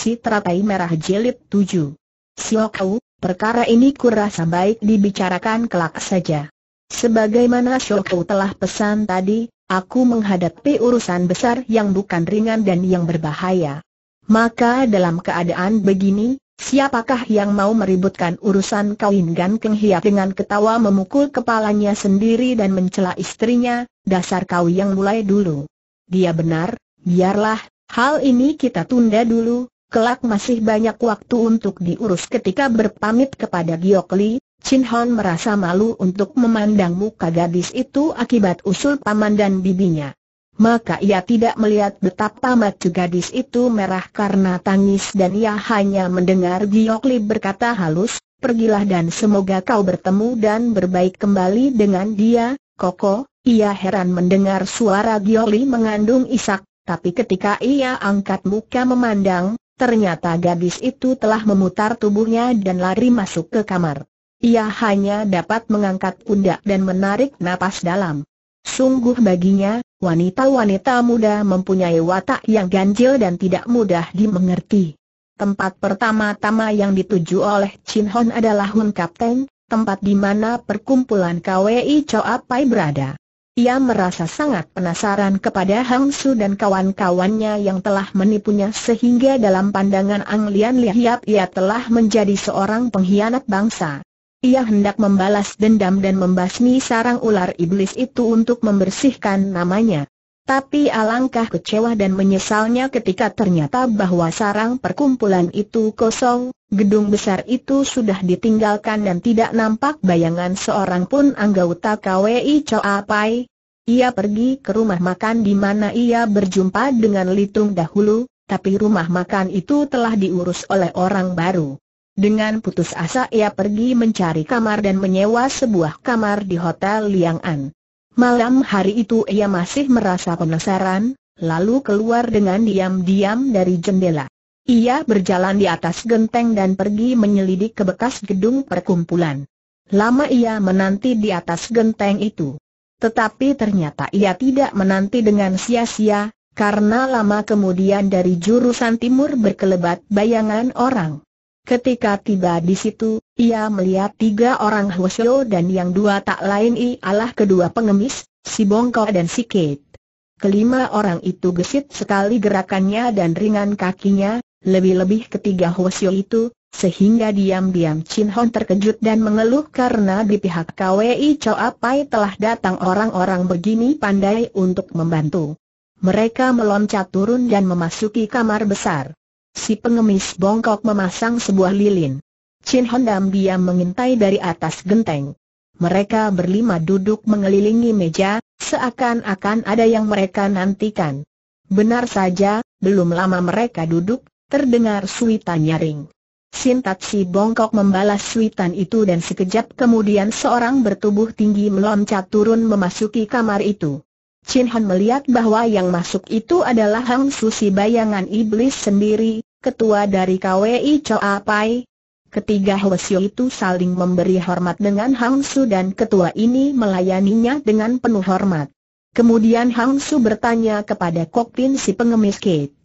Si teratai merah jelit 7. Siokau, perkara ini kurasa baik dibicarakan kelak saja. Sebagaimana Siokau telah pesan tadi, aku menghadapi urusan besar yang bukan ringan dan yang berbahaya. Maka dalam keadaan begini, siapakah yang mau meributkan urusan kawin Gan Keng Hiap dengan ketawa memukul kepalanya sendiri dan mencela istrinya, dasar kau yang mulai dulu. Dia benar, biarlah, hal ini kita tunda dulu, kelak masih banyak waktu untuk diurus ketika berpamit kepada Giokli, Chin Hon merasa malu untuk memandang muka gadis itu akibat usul paman dan bibinya. Maka ia tidak melihat betapa mata gadis itu merah karena tangis dan ia hanya mendengar Giokli berkata halus, pergilah dan semoga kau bertemu dan berbaik kembali dengan dia, Koko. Ia heran mendengar suara Giokli mengandung isak, tapi ketika ia angkat muka memandang, Ternyata gadis itu telah memutar tubuhnya dan lari masuk ke kamar. Ia hanya dapat mengangkat pundak dan menarik napas dalam. Sungguh baginya, wanita-wanita muda mempunyai watak yang ganjil dan tidak mudah dimengerti. Tempat pertama-tama yang dituju oleh Chin Hon adalah Hun Kapten, tempat di mana perkumpulan KWI Pai berada. Ia merasa sangat penasaran kepada Hang Su dan kawan-kawannya yang telah menipunya sehingga dalam pandangan Ang Lian Lihiap ia telah menjadi seorang pengkhianat bangsa. Ia hendak membalas dendam dan membasmi sarang ular iblis itu untuk membersihkan namanya. Tapi alangkah kecewa dan menyesalnya ketika ternyata bahwa sarang perkumpulan itu kosong, gedung besar itu sudah ditinggalkan dan tidak nampak bayangan seorang pun anggota KWI Choa Pai. Ia pergi ke rumah makan di mana ia berjumpa dengan Litung dahulu, tapi rumah makan itu telah diurus oleh orang baru. Dengan putus asa ia pergi mencari kamar dan menyewa sebuah kamar di Hotel Liang An. Malam hari itu ia masih merasa penasaran, lalu keluar dengan diam-diam dari jendela. Ia berjalan di atas genteng dan pergi menyelidik ke bekas gedung perkumpulan. Lama ia menanti di atas genteng itu. Tetapi ternyata ia tidak menanti dengan sia-sia, karena lama kemudian dari jurusan timur berkelebat bayangan orang. Ketika tiba di situ, ia melihat tiga orang Hwasyo dan yang dua tak lain ialah kedua pengemis, si Bongko dan si Kate. Kelima orang itu gesit sekali gerakannya dan ringan kakinya, lebih-lebih ketiga Hwasyo itu, sehingga diam-diam Chin Hon terkejut dan mengeluh karena di pihak KWI Choa Pai telah datang orang-orang begini pandai untuk membantu. Mereka meloncat turun dan memasuki kamar besar. Si pengemis bongkok memasang sebuah lilin. Chin Hondam diam mengintai dari atas genteng. Mereka berlima duduk mengelilingi meja, seakan-akan ada yang mereka nantikan. Benar saja, belum lama mereka duduk, terdengar suitan nyaring. Sintat si bongkok membalas suitan itu dan sekejap kemudian seorang bertubuh tinggi meloncat turun memasuki kamar itu. Chin Han melihat bahwa yang masuk itu adalah Hang Su si bayangan iblis sendiri, ketua dari KWI Choa Pai. Ketiga Hwasyo itu saling memberi hormat dengan Hang Su dan ketua ini melayaninya dengan penuh hormat. Kemudian Hang Su bertanya kepada Kok Pin si pengemis Kate.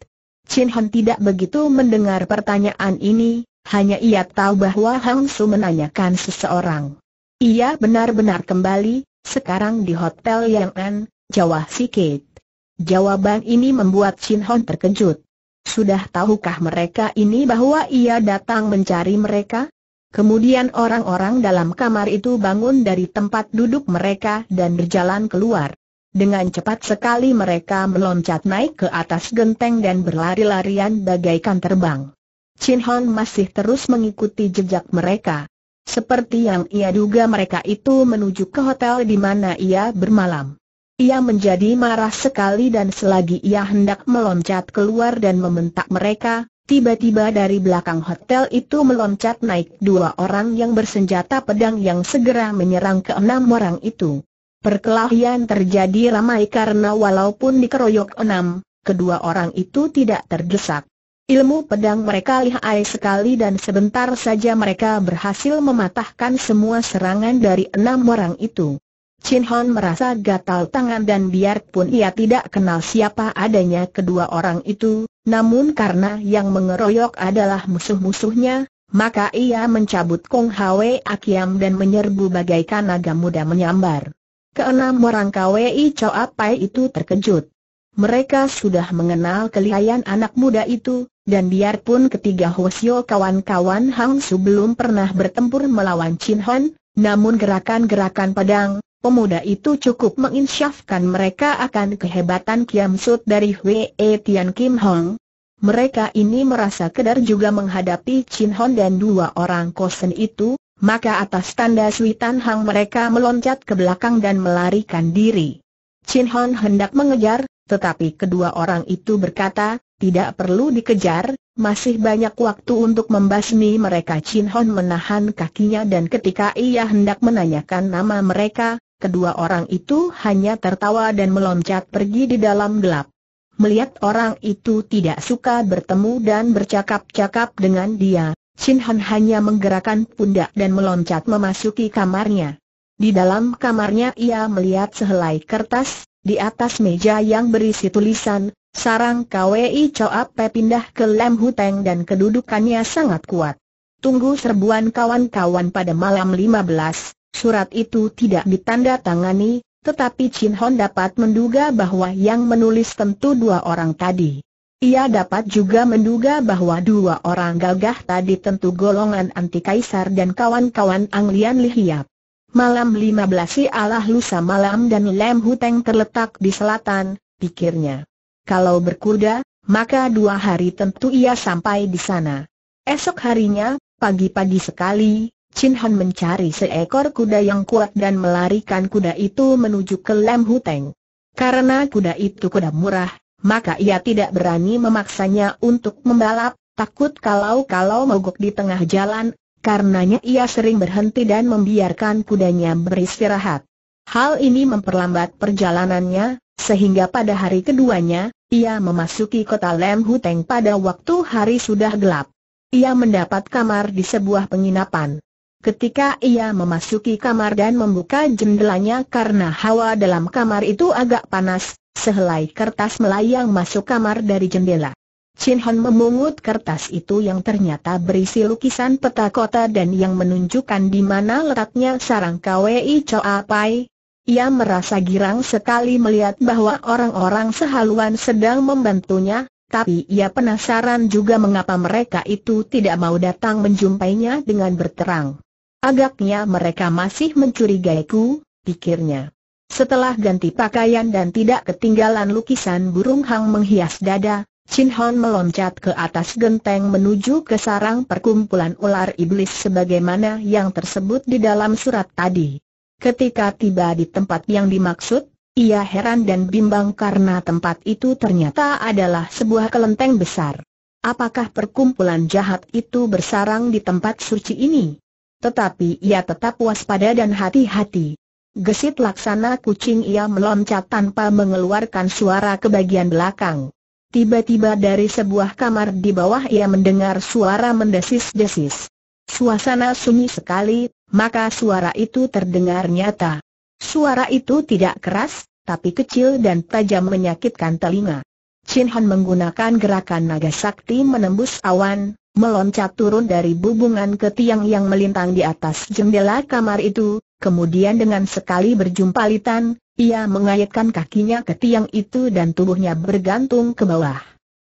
Chin Han tidak begitu mendengar pertanyaan ini, hanya ia tahu bahwa Hang Su menanyakan seseorang. Ia benar-benar kembali, sekarang di Hotel Yang An, Jawab sikit. Jawaban ini membuat Chin Hon terkejut. Sudah tahukah mereka ini bahwa ia datang mencari mereka? Kemudian orang-orang dalam kamar itu bangun dari tempat duduk mereka dan berjalan keluar. Dengan cepat sekali mereka meloncat naik ke atas genteng dan berlari-larian bagaikan terbang. Chin Hon masih terus mengikuti jejak mereka. Seperti yang ia duga mereka itu menuju ke hotel di mana ia bermalam. Ia menjadi marah sekali dan selagi ia hendak meloncat keluar dan membentak mereka, tiba-tiba dari belakang hotel itu meloncat naik dua orang yang bersenjata pedang yang segera menyerang ke enam orang itu. Perkelahian terjadi ramai karena walaupun dikeroyok enam, kedua orang itu tidak terdesak. Ilmu pedang mereka lihai sekali dan sebentar saja mereka berhasil mematahkan semua serangan dari enam orang itu. Chin Hon merasa gatal tangan dan biarpun ia tidak kenal siapa adanya kedua orang itu, namun karena yang mengeroyok adalah musuh-musuhnya, maka ia mencabut Kong Hwe Akiam dan menyerbu bagaikan naga muda menyambar. Keenam orang KWI Choa Pai itu terkejut. Mereka sudah mengenal kelihayan anak muda itu, dan biarpun ketiga Hosio kawan-kawan Hang Su belum pernah bertempur melawan Chin Hon, namun gerakan-gerakan pedang, pemuda itu cukup menginsyafkan mereka akan kehebatan Kiam Sut dari Hwee Tian Kim Hong. Mereka ini merasa kedar juga menghadapi Chin Hon dan dua orang kosen itu, maka atas tanda Sui Tan Hang mereka meloncat ke belakang dan melarikan diri. Chin Hon hendak mengejar, tetapi kedua orang itu berkata, tidak perlu dikejar, masih banyak waktu untuk membasmi mereka Chin Hon menahan kakinya dan ketika ia hendak menanyakan nama mereka, kedua orang itu hanya tertawa dan meloncat pergi di dalam gelap. Melihat orang itu tidak suka bertemu dan bercakap-cakap dengan dia, Shin Han hanya menggerakkan pundak dan meloncat memasuki kamarnya. Di dalam kamarnya ia melihat sehelai kertas, di atas meja yang berisi tulisan, sarang KWI Coap pindah ke Lem Huteng dan kedudukannya sangat kuat. Tunggu serbuan kawan-kawan pada malam 15, Surat itu tidak ditandatangani, tetapi Chin Hon dapat menduga bahwa yang menulis tentu dua orang tadi. Ia dapat juga menduga bahwa dua orang gagah tadi tentu golongan anti kaisar dan kawan-kawan Anglian Lihiap. Malam 15 Allah lusa malam dan Lem Huteng terletak di selatan, pikirnya. Kalau berkuda, maka dua hari tentu ia sampai di sana. Esok harinya, pagi-pagi sekali, Chin Han mencari seekor kuda yang kuat dan melarikan kuda itu menuju ke Lam Huteng. Karena kuda itu kuda murah, maka ia tidak berani memaksanya untuk membalap, takut kalau-kalau mogok di tengah jalan, karenanya ia sering berhenti dan membiarkan kudanya beristirahat. Hal ini memperlambat perjalanannya, sehingga pada hari keduanya, ia memasuki kota Lem Huteng pada waktu hari sudah gelap. Ia mendapat kamar di sebuah penginapan. Ketika ia memasuki kamar dan membuka jendelanya karena hawa dalam kamar itu agak panas, sehelai kertas melayang masuk kamar dari jendela. Chin Hon memungut kertas itu yang ternyata berisi lukisan peta kota dan yang menunjukkan di mana letaknya sarang KWI Choa Pai. Ia merasa girang sekali melihat bahwa orang-orang sehaluan sedang membantunya, tapi ia penasaran juga mengapa mereka itu tidak mau datang menjumpainya dengan berterang. Agaknya mereka masih mencurigaiku, pikirnya. Setelah ganti pakaian dan tidak ketinggalan lukisan burung hang menghias dada, Chin Hon meloncat ke atas genteng menuju ke sarang perkumpulan ular iblis sebagaimana yang tersebut di dalam surat tadi. Ketika tiba di tempat yang dimaksud, ia heran dan bimbang karena tempat itu ternyata adalah sebuah kelenteng besar. Apakah perkumpulan jahat itu bersarang di tempat suci ini? Tetapi ia tetap waspada dan hati-hati. Gesit laksana kucing ia meloncat tanpa mengeluarkan suara ke bagian belakang. Tiba-tiba dari sebuah kamar di bawah ia mendengar suara mendesis-desis. Suasana sunyi sekali, maka suara itu terdengar nyata. Suara itu tidak keras, tapi kecil dan tajam menyakitkan telinga. Chin Han menggunakan gerakan naga sakti menembus awan, meloncat turun dari bubungan ke tiang yang melintang di atas jendela kamar itu, kemudian dengan sekali berjumpa litan, ia mengayatkan kakinya ke tiang itu dan tubuhnya bergantung ke bawah.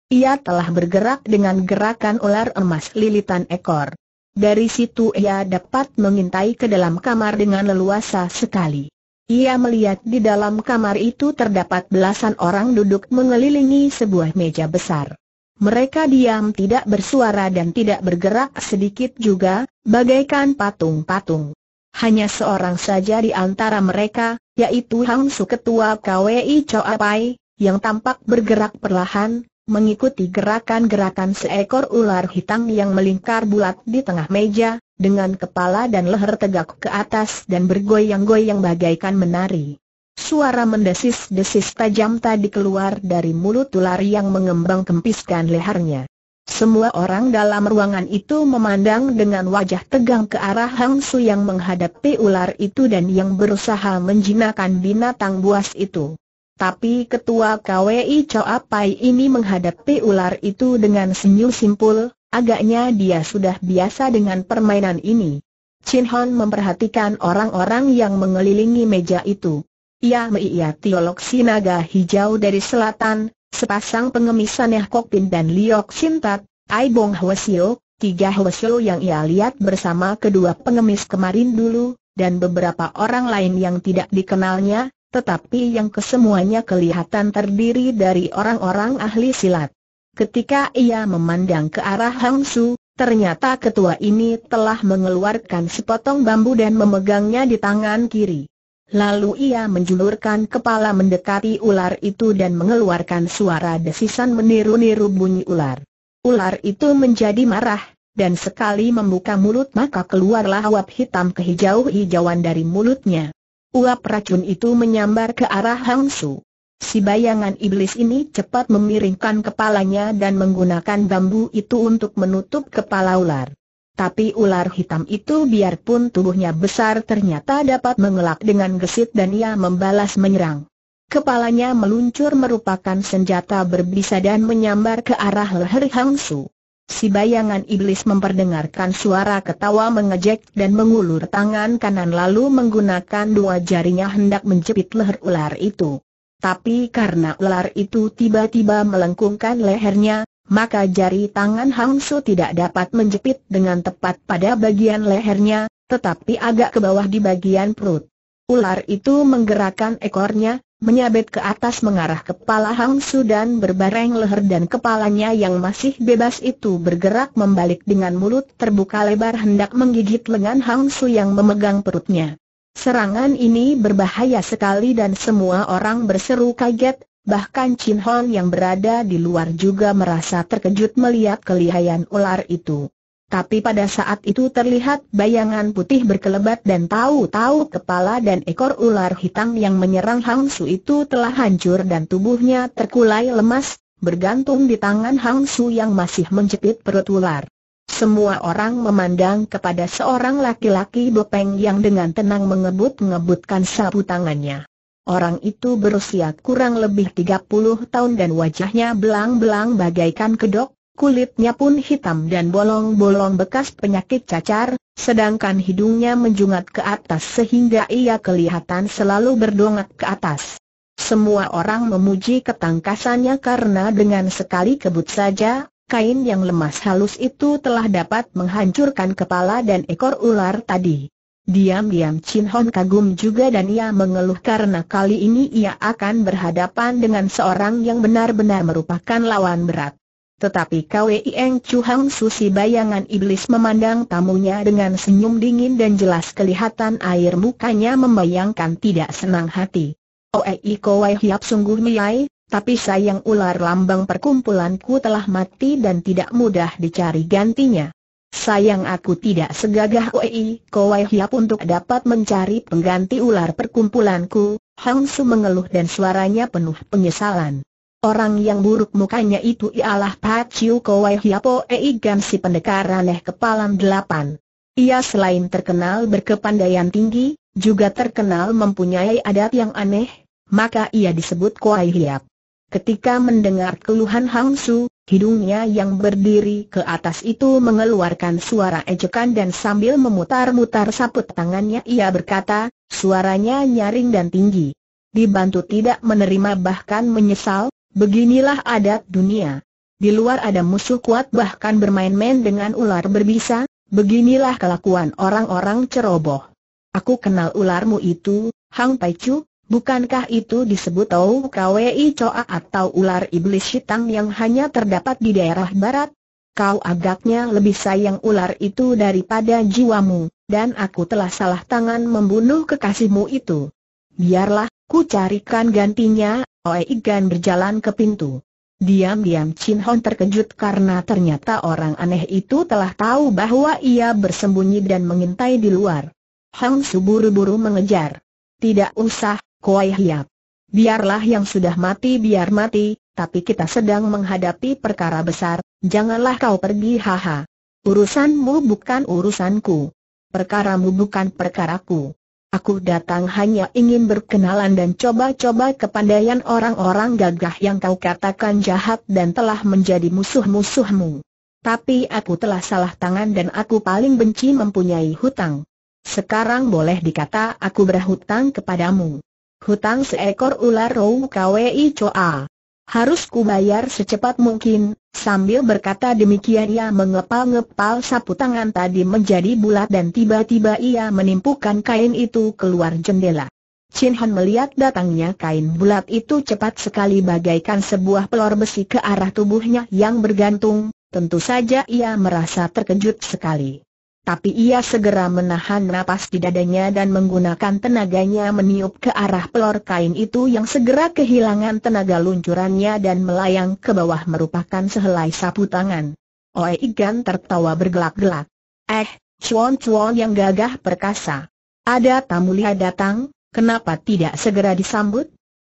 Ia telah bergerak dengan gerakan ular emas lilitan ekor. Dari situ ia dapat mengintai ke dalam kamar dengan leluasa sekali. Ia melihat di dalam kamar itu terdapat belasan orang duduk mengelilingi sebuah meja besar. Mereka diam tidak bersuara dan tidak bergerak sedikit juga, bagaikan patung-patung. Hanya seorang saja di antara mereka, yaitu Hang Su Ketua KWI Choa Pai, yang tampak bergerak perlahan, mengikuti gerakan-gerakan seekor ular hitam yang melingkar bulat di tengah meja, dengan kepala dan leher tegak ke atas dan bergoyang-goyang bagaikan menari. Suara mendesis-desis tajam tadi keluar dari mulut ular yang mengembang kempiskan lehernya. Semua orang dalam ruangan itu memandang dengan wajah tegang ke arah Hang Su yang menghadapi ular itu dan yang berusaha menjinakkan binatang buas itu. Tapi ketua KWI Choa Apai ini menghadapi ular itu dengan senyum simpul, agaknya dia sudah biasa dengan permainan ini. Chin Hon memperhatikan orang-orang yang mengelilingi meja itu. Ia meia Tiolok Sinaga Hijau dari Selatan, sepasang pengemis Saneh Kokpin dan Liok Sintat, Aibong Hwasio, tiga Hwasio yang ia lihat bersama kedua pengemis kemarin dulu, dan beberapa orang lain yang tidak dikenalnya, tetapi yang kesemuanya kelihatan terdiri dari orang-orang ahli silat. Ketika ia memandang ke arah Hang Su, ternyata ketua ini telah mengeluarkan sepotong bambu dan memegangnya di tangan kiri. Lalu ia menjulurkan kepala mendekati ular itu dan mengeluarkan suara desisan meniru-niru bunyi ular. Ular itu menjadi marah, dan sekali membuka mulut maka keluarlah uap hitam kehijau-hijauan dari mulutnya. Uap racun itu menyambar ke arah Hang Su. Si bayangan iblis ini cepat memiringkan kepalanya dan menggunakan bambu itu untuk menutup kepala ular. Tapi ular hitam itu biarpun tubuhnya besar ternyata dapat mengelak dengan gesit dan ia membalas menyerang. Kepalanya meluncur merupakan senjata berbisa dan menyambar ke arah leher Hang Su. Si bayangan iblis memperdengarkan suara ketawa mengejek dan mengulur tangan kanan lalu menggunakan dua jarinya hendak menjepit leher ular itu. Tapi karena ular itu tiba-tiba melengkungkan lehernya, maka jari tangan Hang Su tidak dapat menjepit dengan tepat pada bagian lehernya, tetapi agak ke bawah di bagian perut. Ular itu menggerakkan ekornya, menyabet ke atas mengarah kepala Hang Su dan berbareng leher dan kepalanya yang masih bebas itu bergerak membalik dengan mulut terbuka lebar hendak menggigit lengan Hang Su yang memegang perutnya. Serangan ini berbahaya sekali dan semua orang berseru kaget, Bahkan Chin Hon yang berada di luar juga merasa terkejut melihat kelihayan ular itu. Tapi pada saat itu terlihat bayangan putih berkelebat dan tahu-tahu kepala dan ekor ular hitam yang menyerang Hang Su itu telah hancur dan tubuhnya terkulai lemas, bergantung di tangan Hang Su yang masih menjepit perut ular. Semua orang memandang kepada seorang laki-laki bopeng yang dengan tenang mengebut-ngebutkan sapu tangannya. Orang itu berusia kurang lebih 30 tahun dan wajahnya belang-belang bagaikan kedok, kulitnya pun hitam dan bolong-bolong bekas penyakit cacar, sedangkan hidungnya menjungat ke atas sehingga ia kelihatan selalu berdongak ke atas. Semua orang memuji ketangkasannya karena dengan sekali kebut saja, kain yang lemas halus itu telah dapat menghancurkan kepala dan ekor ular tadi. Diam-diam Chin Hon kagum juga dan ia mengeluh karena kali ini ia akan berhadapan dengan seorang yang benar-benar merupakan lawan berat. Tetapi Kwei Eng Chu Hang Susi bayangan iblis memandang tamunya dengan senyum dingin dan jelas kelihatan air mukanya membayangkan tidak senang hati. Oei Kowai Hiap sungguh miai, tapi sayang ular lambang perkumpulanku telah mati dan tidak mudah dicari gantinya. Sayang aku tidak segagah Wei Kowai Hiap untuk dapat mencari pengganti ular perkumpulanku, Hang Su mengeluh dan suaranya penuh penyesalan. Orang yang buruk mukanya itu ialah Pat Chiu Kowai Hiap Wei Gam si pendekar aneh kepalan delapan. Ia selain terkenal berkepandaian tinggi, juga terkenal mempunyai adat yang aneh, maka ia disebut Kowai Hiap. Ketika mendengar keluhan Hang Su, hidungnya yang berdiri ke atas itu mengeluarkan suara ejekan dan sambil memutar-mutar saput tangannya ia berkata, suaranya nyaring dan tinggi. Dibantu tidak menerima bahkan menyesal, beginilah adat dunia. Di luar ada musuh kuat bahkan bermain-main dengan ular berbisa, beginilah kelakuan orang-orang ceroboh. Aku kenal ularmu itu, Hang Pai Chu, Bukankah itu disebut Tau Kwei Coa atau ular iblis hitam yang hanya terdapat di daerah barat? Kau agaknya lebih sayang ular itu daripada jiwamu, dan aku telah salah tangan membunuh kekasihmu itu. Biarlah, ku carikan gantinya, Oe Igan berjalan ke pintu. Diam-diam Chin Hon terkejut karena ternyata orang aneh itu telah tahu bahwa ia bersembunyi dan mengintai di luar. Hang Su buru-buru mengejar. Tidak usah, Koi Hiap. Biarlah yang sudah mati biar mati, tapi kita sedang menghadapi perkara besar, janganlah kau pergi haha. Urusanmu bukan urusanku. Perkaramu bukan perkaraku. Aku datang hanya ingin berkenalan dan coba-coba kepandaian orang-orang gagah yang kau katakan jahat dan telah menjadi musuh-musuhmu. Tapi aku telah salah tangan dan aku paling benci mempunyai hutang. Sekarang boleh dikata aku berhutang kepadamu hutang seekor ular Rou Kwi Choa. Harus kubayar secepat mungkin, sambil berkata demikian ia mengepal-ngepal sapu tangan tadi menjadi bulat dan tiba-tiba ia menimpukan kain itu keluar jendela. Chin Han melihat datangnya kain bulat itu cepat sekali bagaikan sebuah pelor besi ke arah tubuhnya yang bergantung, tentu saja ia merasa terkejut sekali. Tapi ia segera menahan napas di dadanya dan menggunakan tenaganya meniup ke arah pelor kain itu yang segera kehilangan tenaga luncurannya dan melayang ke bawah merupakan sehelai sapu tangan. Oe Igan tertawa bergelak-gelak. Eh, cuan-cuan yang gagah perkasa. Ada tamu lihat datang, kenapa tidak segera disambut?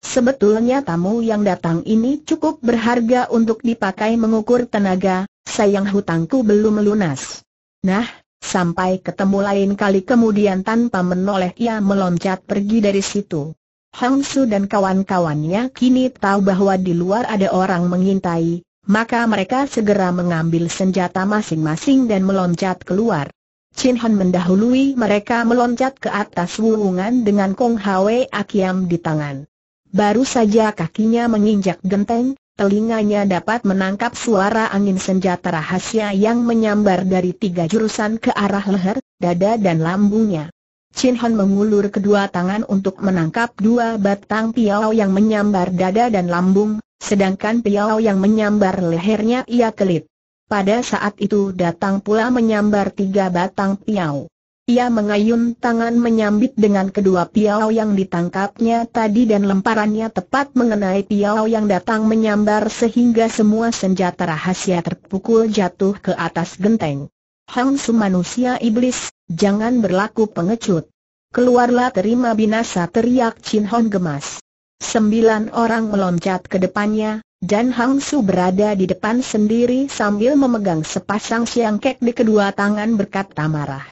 Sebetulnya tamu yang datang ini cukup berharga untuk dipakai mengukur tenaga, sayang hutangku belum lunas. Nah, Sampai ketemu lain kali kemudian tanpa menoleh ia meloncat pergi dari situ. Hang Su dan kawan-kawannya kini tahu bahwa di luar ada orang mengintai, maka mereka segera mengambil senjata masing-masing dan meloncat keluar. Chin Han mendahului mereka meloncat ke atas wuungan dengan Kong Hwe Akiam di tangan. Baru saja kakinya menginjak genteng, telinganya dapat menangkap suara angin senjata rahasia yang menyambar dari tiga jurusan ke arah leher, dada dan lambungnya. Chin Hon mengulur kedua tangan untuk menangkap dua batang piao yang menyambar dada dan lambung, sedangkan piao yang menyambar lehernya ia kelit. Pada saat itu datang pula menyambar tiga batang piao. Ia mengayun tangan menyambit dengan kedua piau yang ditangkapnya tadi dan lemparannya tepat mengenai piau yang datang menyambar sehingga semua senjata rahasia terpukul jatuh ke atas genteng. Hang Su manusia iblis, jangan berlaku pengecut. Keluarlah terima binasa teriak Chin Hon gemas. Sembilan orang meloncat ke depannya, dan Hang Su berada di depan sendiri sambil memegang sepasang siangkek di kedua tangan berkata marah.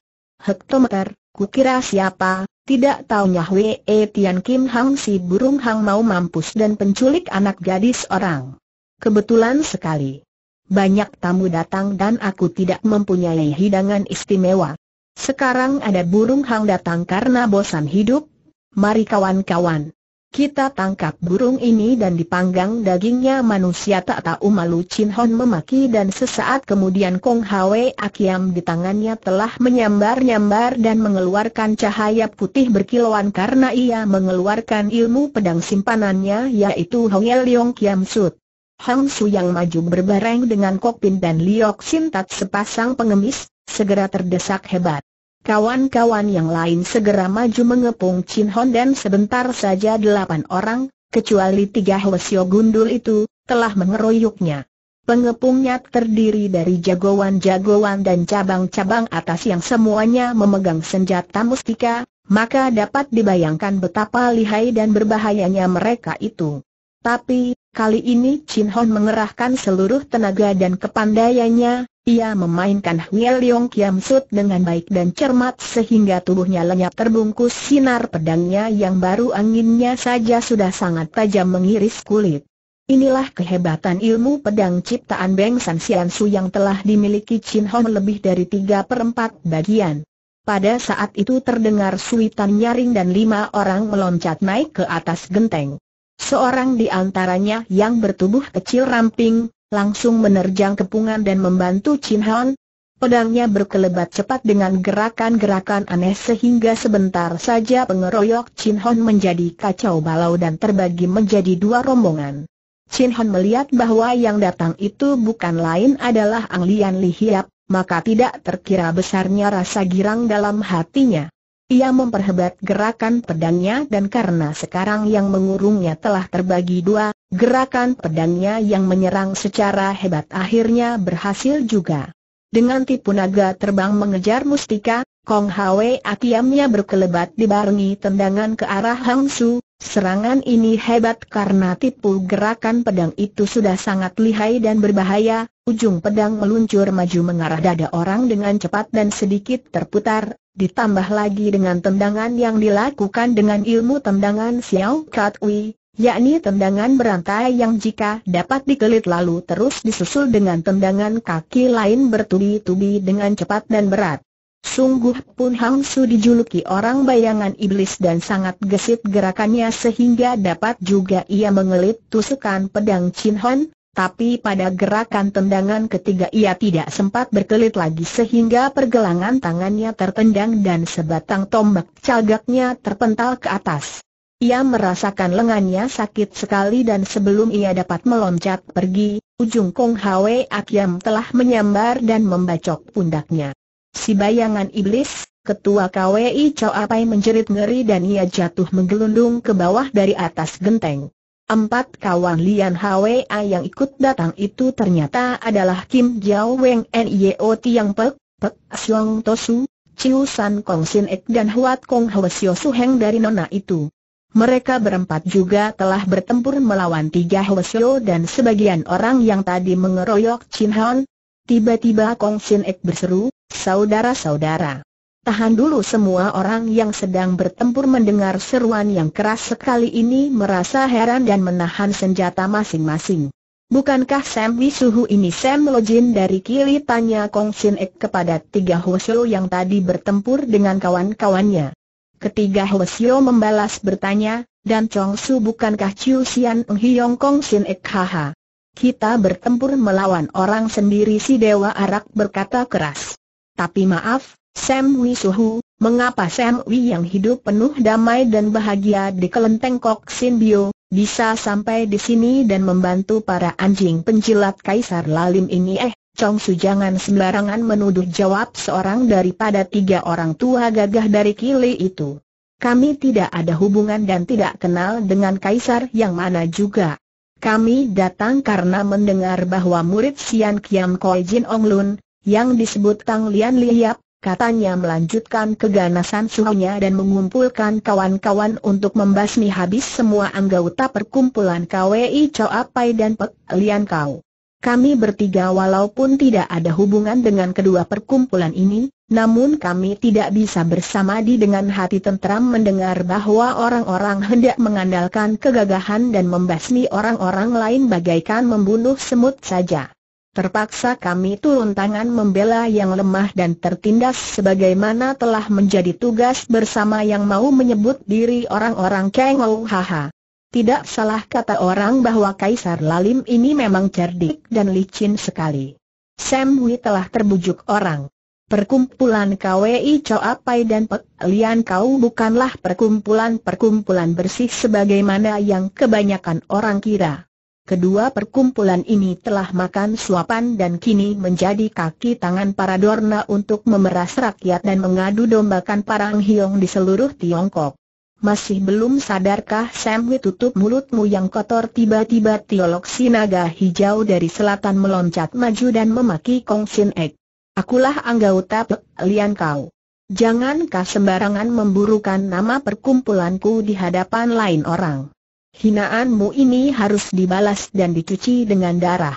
Hektometer, kukira siapa, tidak taunya Hwee Tian Kim Hang si burung hang mau mampus dan penculik anak gadis orang. Kebetulan sekali. Banyak tamu datang dan aku tidak mempunyai hidangan istimewa. Sekarang ada burung hang datang karena bosan hidup. Mari kawan-kawan, kita tangkap burung ini dan dipanggang dagingnya manusia tak tahu malu Chin Hon memaki dan sesaat kemudian Kong Hwe Akiam di tangannya telah menyambar-nyambar dan mengeluarkan cahaya putih berkilauan karena ia mengeluarkan ilmu pedang simpanannya yaitu Hong Yel Leong Kiam Sut. Hang Su yang maju berbareng dengan Kok Pin dan Liok tak sepasang pengemis, segera terdesak hebat. Kawan-kawan yang lain segera maju mengepung Chin Hon dan sebentar saja delapan orang, kecuali tiga Hwasyo gundul itu, telah mengeroyoknya. Pengepungnya terdiri dari jagoan-jagoan dan cabang-cabang atas yang semuanya memegang senjata mustika, maka dapat dibayangkan betapa lihai dan berbahayanya mereka itu. Tapi, kali ini Chin Hon mengerahkan seluruh tenaga dan kepandaiannya, ia memainkan Hwil Yong Kiam Sut dengan baik dan cermat sehingga tubuhnya lenyap terbungkus sinar pedangnya yang baru anginnya saja sudah sangat tajam mengiris kulit. Inilah kehebatan ilmu pedang ciptaan Beng San Sian Su yang telah dimiliki Chin Hong lebih dari tiga perempat bagian. Pada saat itu terdengar suitan nyaring dan lima orang meloncat naik ke atas genteng. Seorang di antaranya yang bertubuh kecil ramping, langsung menerjang kepungan dan membantu Chin Han. Pedangnya berkelebat cepat dengan gerakan-gerakan aneh sehingga sebentar saja pengeroyok Chin Hon menjadi kacau balau dan terbagi menjadi dua rombongan. Chin Hon melihat bahwa yang datang itu bukan lain adalah Ang Lian Li Hiap, maka tidak terkira besarnya rasa girang dalam hatinya. Ia memperhebat gerakan pedangnya dan karena sekarang yang mengurungnya telah terbagi dua, gerakan pedangnya yang menyerang secara hebat akhirnya berhasil juga. Dengan tipu naga terbang mengejar mustika, Kong Hwe akiamnya berkelebat dibarengi tendangan ke arah Hang Su. Serangan ini hebat karena tipu gerakan pedang itu sudah sangat lihai dan berbahaya. Ujung pedang meluncur maju mengarah dada orang dengan cepat dan sedikit terputar, Ditambah lagi dengan tendangan yang dilakukan dengan ilmu tendangan Xiao Katwi, yakni tendangan berantai yang jika dapat dikelit lalu terus disusul dengan tendangan kaki lain bertubi-tubi dengan cepat dan berat. Sungguh pun Hang Su dijuluki orang bayangan iblis dan sangat gesit gerakannya sehingga dapat juga ia mengelit tusukan pedang Chin Hon, tapi pada gerakan tendangan ketiga ia tidak sempat berkelit lagi sehingga pergelangan tangannya tertendang dan sebatang tombak cagaknya terpental ke atas. Ia merasakan lengannya sakit sekali dan sebelum ia dapat meloncat pergi, ujung Kong Hwe Akyam telah menyambar dan membacok pundaknya. Si bayangan iblis, ketua KWI Chow Apai menjerit ngeri dan ia jatuh menggelundung ke bawah dari atas genteng. Empat kawan Lian Hwa yang ikut datang itu ternyata adalah Kim Jiao Weng Nio Tiang Pek, Pek Siong Tosu, Chiu San Kong Sin Ek dan Huat Kong Hwa Sio Su Heng dari Nona itu. Mereka berempat juga telah bertempur melawan tiga Hwa Sio dan sebagian orang yang tadi mengeroyok Chin Hon. Tiba-tiba Kong Sin Ek berseru, saudara-saudara. Tahan dulu semua orang yang sedang bertempur mendengar seruan yang keras sekali ini merasa heran dan menahan senjata masing-masing. Bukankah Sam Wisuhu ini Sam Lojin dari kiri tanya Kong Sin Ek kepada tiga Hwasyo yang tadi bertempur dengan kawan-kawannya. Ketiga Hwasyo membalas bertanya, dan Chong Su bukankah Chiu Sian Hyong Kong Sin Ek haha. Kita bertempur melawan orang sendiri si Dewa Arak berkata keras. Tapi maaf, Sam Wei Suhu, mengapa Sam Wi yang hidup penuh damai dan bahagia di kelenteng Kok Sin Bio, bisa sampai di sini dan membantu para anjing penjilat Kaisar Lalim ini eh? Chong Su jangan sembarangan menuduh jawab seorang daripada tiga orang tua gagah dari kili itu. Kami tidak ada hubungan dan tidak kenal dengan kaisar yang mana juga. Kami datang karena mendengar bahwa murid Sian Kiam Koi Jin Ong Lun, yang disebut Tang Lian Liap, Katanya melanjutkan keganasan suhunya dan mengumpulkan kawan-kawan untuk membasmi habis semua anggota perkumpulan KWI Choa dan Pek Lian Kau. Kami bertiga walaupun tidak ada hubungan dengan kedua perkumpulan ini, namun kami tidak bisa bersamadi dengan hati tentram mendengar bahwa orang-orang hendak mengandalkan kegagahan dan membasmi orang-orang lain bagaikan membunuh semut saja. Terpaksa kami turun tangan membela yang lemah dan tertindas sebagaimana telah menjadi tugas bersama yang mau menyebut diri orang-orang Kengou haha. Tidak salah kata orang bahwa Kaisar Lalim ini memang cerdik dan licin sekali. Sam Hui telah terbujuk orang. Perkumpulan KWI Apai dan Pek Lian Kau bukanlah perkumpulan-perkumpulan bersih sebagaimana yang kebanyakan orang kira. Kedua perkumpulan ini telah makan suapan dan kini menjadi kaki tangan para Dorna untuk memeras rakyat dan mengadu dombakan parang hiong di seluruh Tiongkok. Masih belum sadarkah Sam tutup mulutmu yang kotor tiba-tiba Tiolok Sinaga Hijau dari selatan meloncat maju dan memaki Kong Sin Ek. Akulah anggota Pek Lian Kau. Jangankah sembarangan memburukan nama perkumpulanku di hadapan lain orang. Hinaanmu ini harus dibalas dan dicuci dengan darah.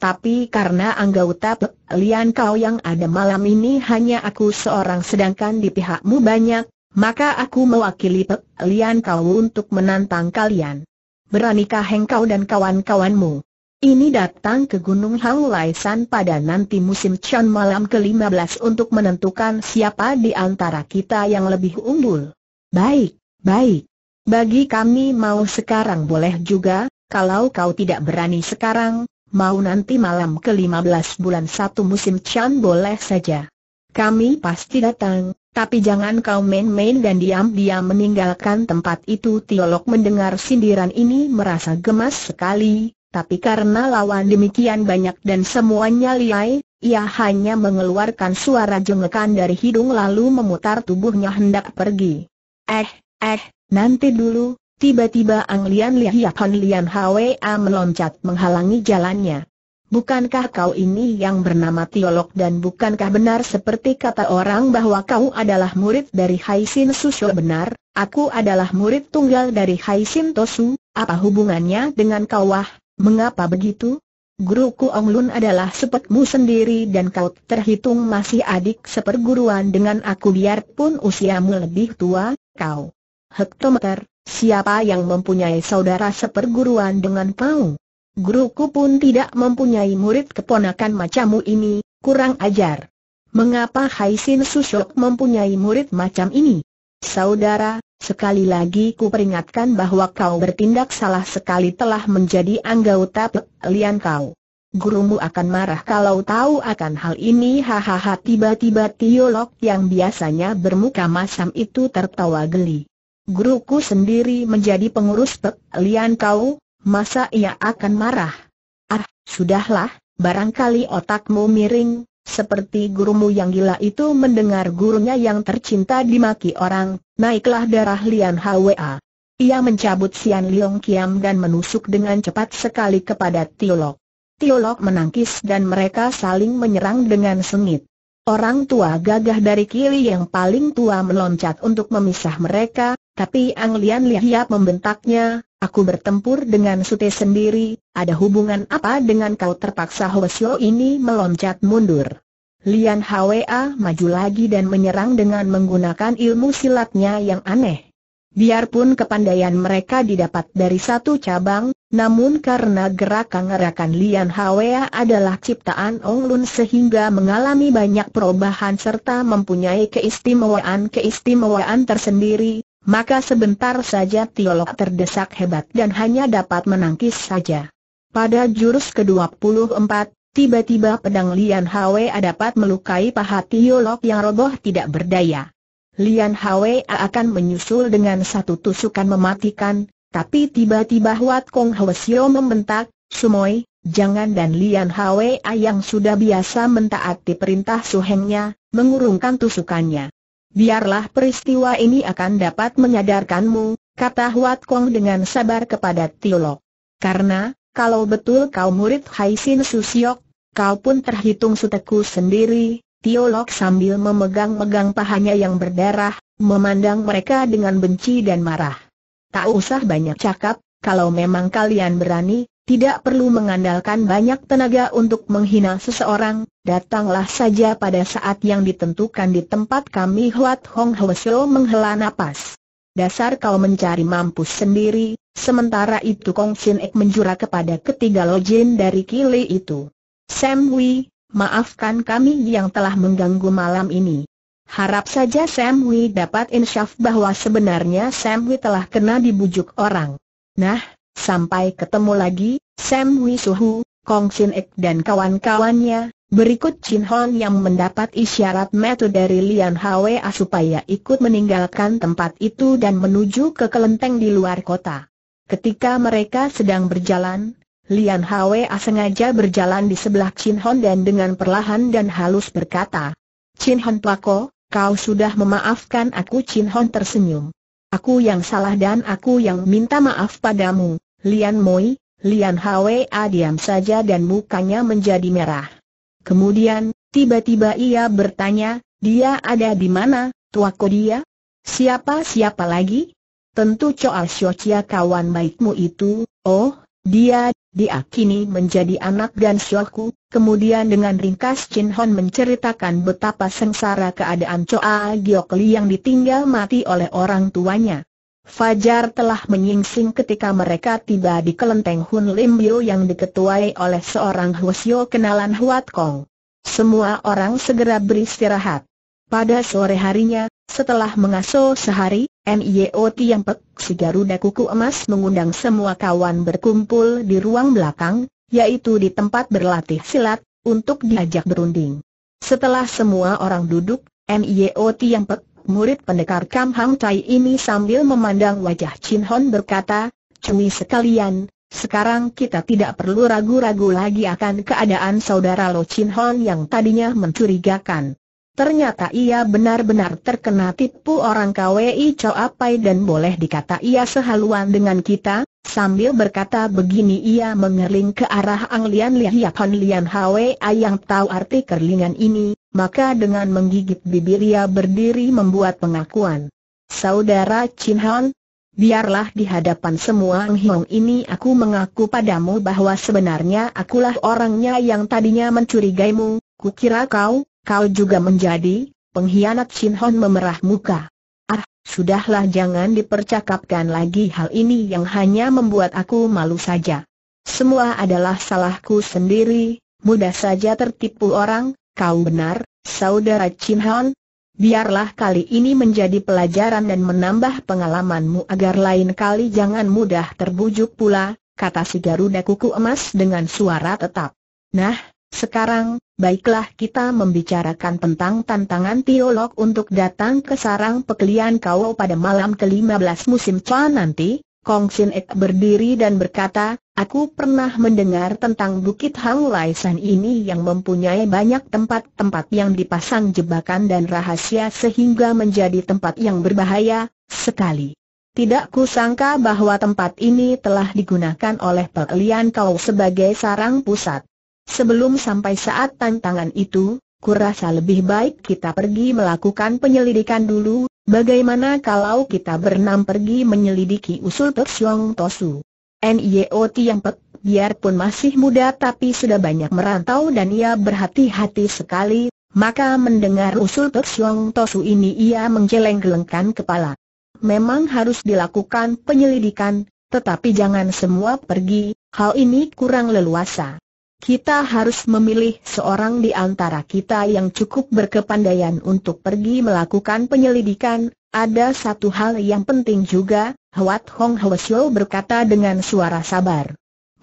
Tapi karena anggota Lian kau yang ada malam ini hanya aku seorang sedangkan di pihakmu banyak, maka aku mewakili Lian kau untuk menantang kalian. Beranikah engkau dan kawan-kawanmu? Ini datang ke Gunung Haulaisan San pada nanti musim Chan malam ke-15 untuk menentukan siapa di antara kita yang lebih unggul. Baik, baik. Bagi kami mau sekarang boleh juga, kalau kau tidak berani sekarang, mau nanti malam ke-15 bulan satu musim Chan boleh saja. Kami pasti datang, tapi jangan kau main-main dan diam-diam meninggalkan tempat itu Tiolok mendengar sindiran ini merasa gemas sekali, tapi karena lawan demikian banyak dan semuanya liai, ia hanya mengeluarkan suara jengekan dari hidung lalu memutar tubuhnya hendak pergi. Eh, eh, Nanti dulu, tiba-tiba Ang Lian Lihiak Han Lian Hwa meloncat menghalangi jalannya. Bukankah kau ini yang bernama Tiolok dan bukankah benar seperti kata orang bahwa kau adalah murid dari Hai Haisin Susho benar, aku adalah murid tunggal dari Hai Haisin Tosu, apa hubungannya dengan kau wah, mengapa begitu? Guruku Ong Lun adalah sepetmu sendiri dan kau terhitung masih adik seperguruan dengan aku biarpun usiamu lebih tua, kau hektometer, siapa yang mempunyai saudara seperguruan dengan kau? Guruku pun tidak mempunyai murid keponakan macammu ini, kurang ajar. Mengapa Hai Sin Sushok mempunyai murid macam ini? Saudara, sekali lagi ku peringatkan bahwa kau bertindak salah sekali telah menjadi anggota pelian kau. Gurumu akan marah kalau tahu akan hal ini hahaha tiba-tiba Tiolok yang biasanya bermuka masam itu tertawa geli guruku sendiri menjadi pengurus Pek Lian Kau, masa ia akan marah? Ah, sudahlah, barangkali otakmu miring, seperti gurumu yang gila itu mendengar gurunya yang tercinta dimaki orang, naiklah darah Lian Hwa. Ia mencabut Sian Liong Kiam dan menusuk dengan cepat sekali kepada Tiolok. Tiolok menangkis dan mereka saling menyerang dengan sengit. Orang tua gagah dari kiri yang paling tua meloncat untuk memisah mereka, tapi Ang Lian Lihiap membentaknya, aku bertempur dengan Sute sendiri, ada hubungan apa dengan kau terpaksa Hoesio ini meloncat mundur. Lian Hwa maju lagi dan menyerang dengan menggunakan ilmu silatnya yang aneh. Biarpun kepandaian mereka didapat dari satu cabang, namun karena gerakan-gerakan Lian Hwa adalah ciptaan Ong Lun sehingga mengalami banyak perubahan serta mempunyai keistimewaan-keistimewaan tersendiri, maka sebentar saja Tiolok terdesak hebat dan hanya dapat menangkis saja. Pada jurus ke-24, tiba-tiba pedang Lian Hwa dapat melukai paha Tiolok yang roboh tidak berdaya. Lian Hwa akan menyusul dengan satu tusukan mematikan, tapi tiba-tiba Huat Kong Hwasio membentak, Sumoi, jangan dan Lian Hwa yang sudah biasa mentaati perintah suhengnya, mengurungkan tusukannya biarlah peristiwa ini akan dapat menyadarkanmu, kata Huat Kong dengan sabar kepada Tiolok. Karena, kalau betul kau murid Hai Sin Susiok, kau pun terhitung suteku sendiri, Tiolok sambil memegang-megang pahanya yang berdarah, memandang mereka dengan benci dan marah. Tak usah banyak cakap, kalau memang kalian berani, tidak perlu mengandalkan banyak tenaga untuk menghina seseorang, datanglah saja pada saat yang ditentukan di tempat kami Huat Hong Hwesyo menghela napas. Dasar kau mencari mampus sendiri, sementara itu Kong Sin Ek menjura kepada ketiga lojin dari kili itu. Sam Wei, maafkan kami yang telah mengganggu malam ini. Harap saja Sam Wei dapat insyaf bahwa sebenarnya Sam Wei telah kena dibujuk orang. Nah, Sampai ketemu lagi, Sam Wisuhu, Kong Sin Ek dan kawan-kawannya, berikut Chin Hon yang mendapat isyarat metu dari Lian Hwa supaya ikut meninggalkan tempat itu dan menuju ke kelenteng di luar kota. Ketika mereka sedang berjalan, Lian Hwa sengaja berjalan di sebelah Chin Hon dan dengan perlahan dan halus berkata, Chin Hon Plako, kau sudah memaafkan aku Chin Hon tersenyum. Aku yang salah dan aku yang minta maaf padamu, Lian Moi, Lian Hwa diam saja dan mukanya menjadi merah. Kemudian, tiba-tiba ia bertanya, dia ada di mana, tuaku dia? Siapa-siapa lagi? Tentu Choa Xiao kawan baikmu itu, oh, dia, diakini menjadi anak dan suaku. kemudian dengan ringkas Chin Hon menceritakan betapa sengsara keadaan Choa Giok Li yang ditinggal mati oleh orang tuanya. Fajar telah menyingsing ketika mereka tiba di kelenteng Hun Lim Bio yang diketuai oleh seorang Hwasyo kenalan Huat Kong. Semua orang segera beristirahat. Pada sore harinya, setelah mengasuh sehari, M.I.O. yang pek, si Garuda Kuku Emas mengundang semua kawan berkumpul di ruang belakang, yaitu di tempat berlatih silat, untuk diajak berunding. Setelah semua orang duduk, M.I.O. yang pek, murid pendekar Kam Hang Tai ini sambil memandang wajah Chin Hon berkata, Cui sekalian, sekarang kita tidak perlu ragu-ragu lagi akan keadaan saudara Lo Chin Hon yang tadinya mencurigakan. Ternyata ia benar-benar terkena tipu orang KWI Coapai dan boleh dikata ia sehaluan dengan kita, sambil berkata begini ia mengerling ke arah Ang Lian Lian Hon Lian Hwa yang tahu arti kerlingan ini, maka dengan menggigit bibir ia berdiri membuat pengakuan. Saudara Chin Hon, Biarlah di hadapan semua Ang Hiong ini aku mengaku padamu bahwa sebenarnya akulah orangnya yang tadinya mencurigaimu, kukira kau, Kau juga menjadi pengkhianat Shin Hon memerah muka. Ah, sudahlah jangan dipercakapkan lagi hal ini yang hanya membuat aku malu saja. Semua adalah salahku sendiri, mudah saja tertipu orang, kau benar, saudara Chin Hon. Biarlah kali ini menjadi pelajaran dan menambah pengalamanmu agar lain kali jangan mudah terbujuk pula, kata si Garuda Kuku Emas dengan suara tetap. Nah, sekarang, baiklah kita membicarakan tentang tantangan Tiolok untuk datang ke sarang pekelian kau pada malam ke-15 musim cua nanti, Kong Sin Ek berdiri dan berkata, aku pernah mendengar tentang Bukit Hang Lai San ini yang mempunyai banyak tempat-tempat yang dipasang jebakan dan rahasia sehingga menjadi tempat yang berbahaya, sekali. Tidak kusangka bahwa tempat ini telah digunakan oleh pekelian kau sebagai sarang pusat. Sebelum sampai saat tantangan itu, kurasa lebih baik kita pergi melakukan penyelidikan dulu, bagaimana kalau kita berenam pergi menyelidiki usul Pek Siong Tosu. N.I.O. E Tiang Pek biarpun masih muda tapi sudah banyak merantau dan ia berhati-hati sekali, maka mendengar usul Pek Siong Tosu ini ia menggeleng-gelengkan kepala. Memang harus dilakukan penyelidikan, tetapi jangan semua pergi, hal ini kurang leluasa kita harus memilih seorang di antara kita yang cukup berkepandaian untuk pergi melakukan penyelidikan. Ada satu hal yang penting juga, Huat Hong Hwasyo berkata dengan suara sabar.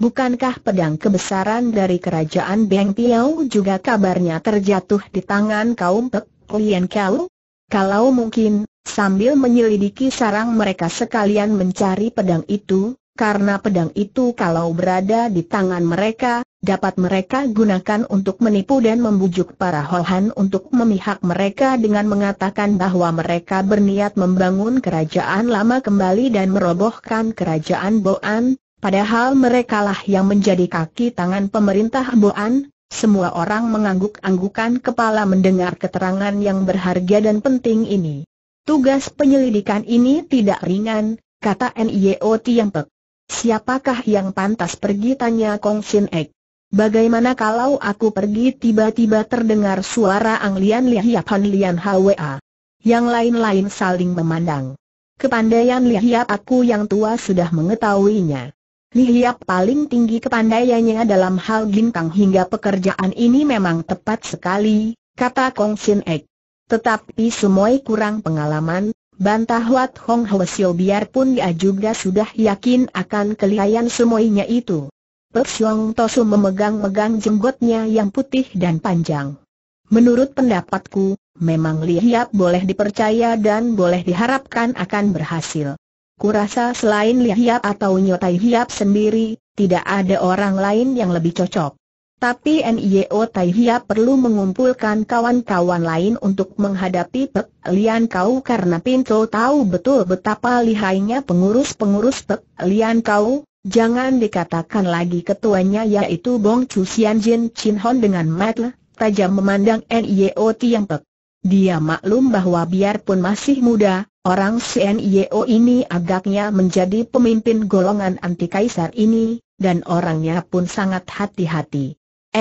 Bukankah pedang kebesaran dari kerajaan Beng Piao juga kabarnya terjatuh di tangan kaum Pek Lian Kau? Kalau mungkin, sambil menyelidiki sarang mereka sekalian mencari pedang itu, karena pedang itu kalau berada di tangan mereka, dapat mereka gunakan untuk menipu dan membujuk para Holhan untuk memihak mereka dengan mengatakan bahwa mereka berniat membangun kerajaan lama kembali dan merobohkan kerajaan Boan, padahal merekalah yang menjadi kaki tangan pemerintah Boan. Semua orang mengangguk-anggukan kepala mendengar keterangan yang berharga dan penting ini. Tugas penyelidikan ini tidak ringan, kata NIO Tiampek. Siapakah yang pantas pergi tanya Kong Sin Ek. Bagaimana kalau aku pergi tiba-tiba terdengar suara Ang Lian Han Lian Hwa. Yang lain-lain saling memandang. Kepandaian Lihiap aku yang tua sudah mengetahuinya. Lihiap paling tinggi kepandaiannya dalam hal bintang hingga pekerjaan ini memang tepat sekali, kata Kong Sin Ek. Tetapi semua kurang pengalaman, Bantah Wat Hong Hwe Siu biarpun dia juga sudah yakin akan kelihayan semuanya itu. Pek Siong Tosu memegang-megang jenggotnya yang putih dan panjang. Menurut pendapatku, memang Li Hiap boleh dipercaya dan boleh diharapkan akan berhasil. Kurasa selain Li Hiap atau Nyotai Hiap sendiri, tidak ada orang lain yang lebih cocok. Tapi NIO Tai perlu mengumpulkan kawan-kawan lain untuk menghadapi Pek Lian Kau karena Pinto tahu betul betapa lihainya pengurus-pengurus Pek Lian Kau, jangan dikatakan lagi ketuanya yaitu Bong Chu Sian Jin Chin Hon dengan mata tajam memandang NIO Tiang Pek. Dia maklum bahwa biarpun masih muda, orang CNIO ini agaknya menjadi pemimpin golongan anti kaisar ini, dan orangnya pun sangat hati-hati.